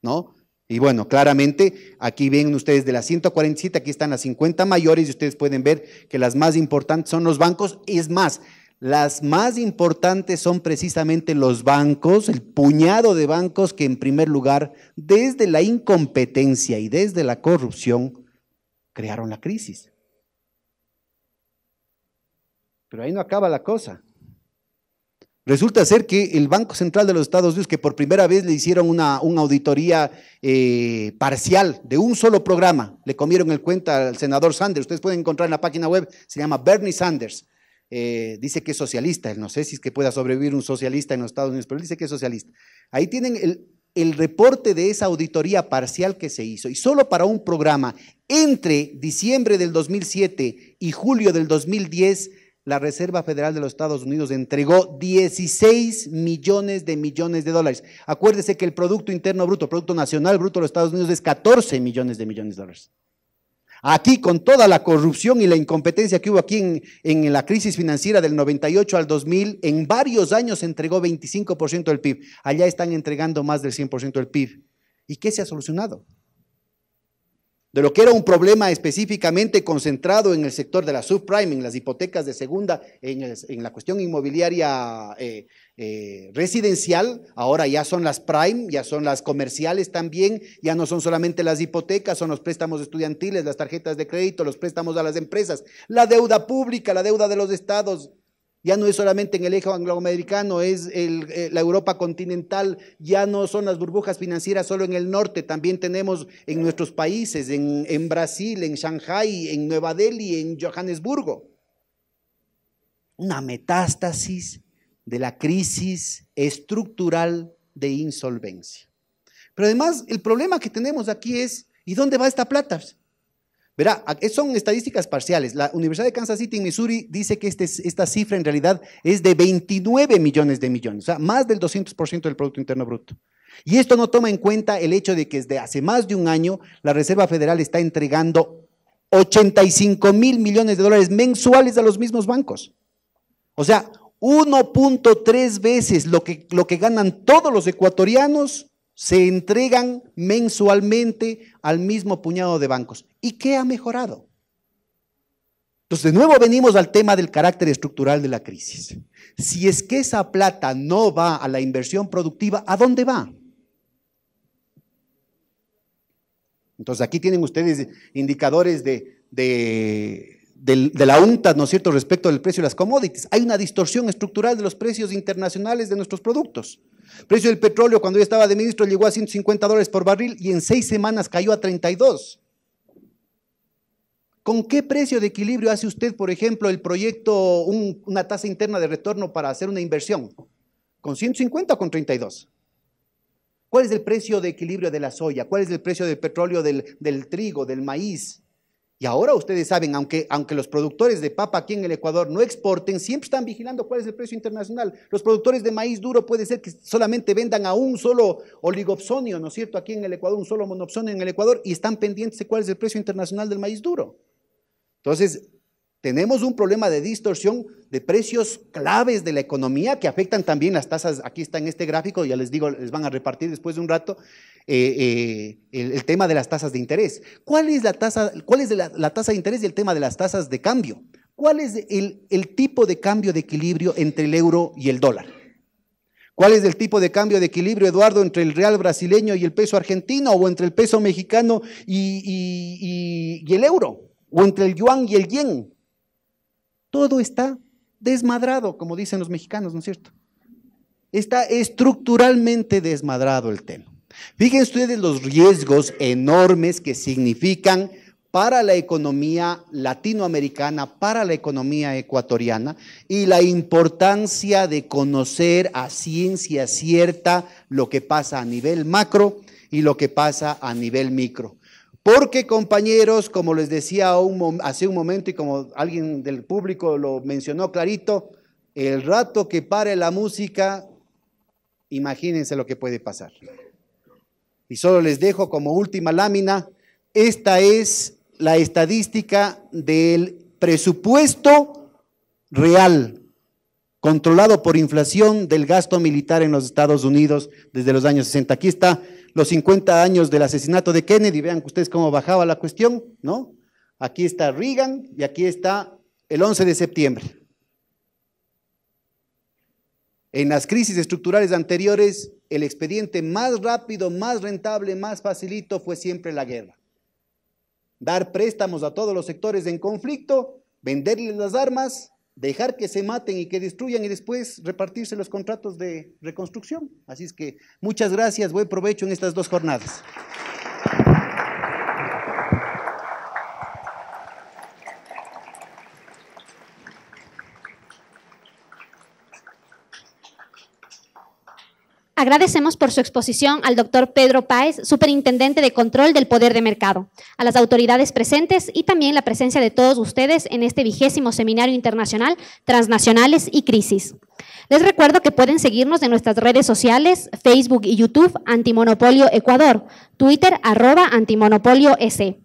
¿no? Y bueno, claramente aquí ven ustedes de las 147, aquí están las 50 mayores y ustedes pueden ver que las más importantes son los bancos. Es más, las más importantes son precisamente los bancos, el puñado de bancos que en primer lugar, desde la incompetencia y desde la corrupción, crearon la crisis. Pero ahí no acaba la cosa. Resulta ser que el Banco Central de los Estados Unidos, que por primera vez le hicieron una, auditoría eh, parcial de un solo programa, le comieron el cuenta al senador Sanders, ustedes pueden encontrar en la página web, se llama Bernie Sanders, eh, dice que es socialista, no sé si es que pueda sobrevivir un socialista en los Estados Unidos, pero dice que es socialista. Ahí tienen el, el reporte de esa auditoría parcial que se hizo, y solo para un programa, entre diciembre del 2007 y julio del 2010, la Reserva Federal de los Estados Unidos entregó 16 millones de millones de dólares. Acuérdese que el Producto Interno Bruto, Producto Nacional Bruto de los Estados Unidos es 14 millones de millones de dólares. Aquí, con toda la corrupción y la incompetencia que hubo aquí en, la crisis financiera del 98 al 2000, en varios años entregó 25% del PIB. Allá están entregando más del 100% del PIB. ¿Y qué se ha solucionado? de lo que era un problema específicamente concentrado en el sector de la subprime, en las hipotecas de segunda, en, la cuestión inmobiliaria eh, eh, residencial, ahora ya son las prime, ya son las comerciales también, ya no son solamente las hipotecas, son los préstamos estudiantiles, las tarjetas de crédito, los préstamos a las empresas, la deuda pública, la deuda de los estados, ya no es solamente en el eje angloamericano, es eh, la Europa continental, ya no son las burbujas financieras solo en el norte, también tenemos en nuestros países, en, en Brasil, en Shanghai, en Nueva Delhi, en Johannesburgo. Una metástasis de la crisis estructural de insolvencia. Pero además, el problema que tenemos aquí es, ¿y dónde va esta plata? Verá, eh, son estadísticas parciales. La Universidad de Kansas City en Missouri dice que este esta cifra en realidad es de 29 millones de millones, o sea, más del 200% del Producto Interno Bruto. Y esto no toma en cuenta el hecho de que desde hace más de un año la Reserva Federal está entregando 85 mil millones de dólares mensuales a los mismos bancos. O sea, 1.3 veces lo que, lo que ganan todos los ecuatorianos se entregan mensualmente al mismo puñado de bancos. ¿Y qué ha mejorado? Entonces, de nuevo venimos al tema del carácter estructural de la crisis. Si es que esa plata no va a la inversión productiva, ¿a dónde va? Entonces, aquí tienen ustedes indicadores de, la UNTA, ¿no es cierto?, respecto del precio de las commodities. Hay una distorsión estructural de los precios internacionales de nuestros productos precio del petróleo cuando yo estaba de ministro llegó a 150 dólares por barril y en seis semanas cayó a 32. ¿Con qué precio de equilibrio hace usted, por ejemplo, el proyecto, una tasa interna de retorno para hacer una inversión? ¿Con 150 o con 32? ¿Cuál es el precio de equilibrio de la soya? ¿Cuál es el precio del petróleo, del trigo, del maíz? Y ahora ustedes saben, aunque, aunque los productores de papa aquí en el Ecuador no exporten, siempre están vigilando cuál es el precio internacional. Los productores de maíz duro puede ser que solamente vendan a un solo oligopsonio, ¿no es cierto?, aquí en el Ecuador, un solo monopsonio en el Ecuador, y están pendientes de cuál es el precio internacional del maíz duro. Entonces, tenemos un problema de distorsión de precios claves de la economía que afectan también las tasas. Aquí está en este gráfico, ya les digo, les van a repartir después de un rato. Eh, eh, el, tema de las tasas de interés. ¿Cuál es la tasa, de interés y el tema de las tasas de cambio? ¿Cuál es el, tipo de cambio de equilibrio entre el euro y el dólar? ¿Cuál es el tipo de cambio de equilibrio, Eduardo, entre el real brasileño y el peso argentino, o entre el peso mexicano y el euro, o entre el yuan y el yen? Todo está desmadrado, como dicen los mexicanos, ¿no es cierto? Está estructuralmente desmadrado el tema. Fíjense ustedes los riesgos enormes que significan para la economía latinoamericana, para la economía ecuatoriana y la importancia de conocer a ciencia cierta lo que pasa a nivel macro y lo que pasa a nivel micro. Porque compañeros, como les decía hace un momento y como alguien del público lo mencionó clarito, el rato que pare la música, imagínense lo que puede pasar. Y solo les dejo como última lámina, esta es la estadística del presupuesto real controlado por inflación del gasto militar en los Estados Unidos desde los años 60. Aquí está los 50 años del asesinato de Kennedy, vean ustedes cómo bajaba la cuestión, ¿no? Aquí está Reagan y aquí está el 11 de septiembre. En las crisis estructurales anteriores, el expediente más rápido, más rentable, más facilito fue siempre la guerra. Dar préstamos a todos los sectores en conflicto, venderles las armas, dejar que se maten y que destruyan y después repartirse los contratos de reconstrucción. Así es que muchas gracias, buen provecho en estas dos jornadas. Agradecemos por su exposición al doctor Pedro Páez, superintendente de control del poder de mercado, a las autoridades presentes y también la presencia de todos ustedes en este vigésimo seminario internacional Transnacionales y Crisis. Les recuerdo que pueden seguirnos en nuestras redes sociales, Facebook y YouTube, Antimonopolio Ecuador, Twitter, arroba Antimonopolio S.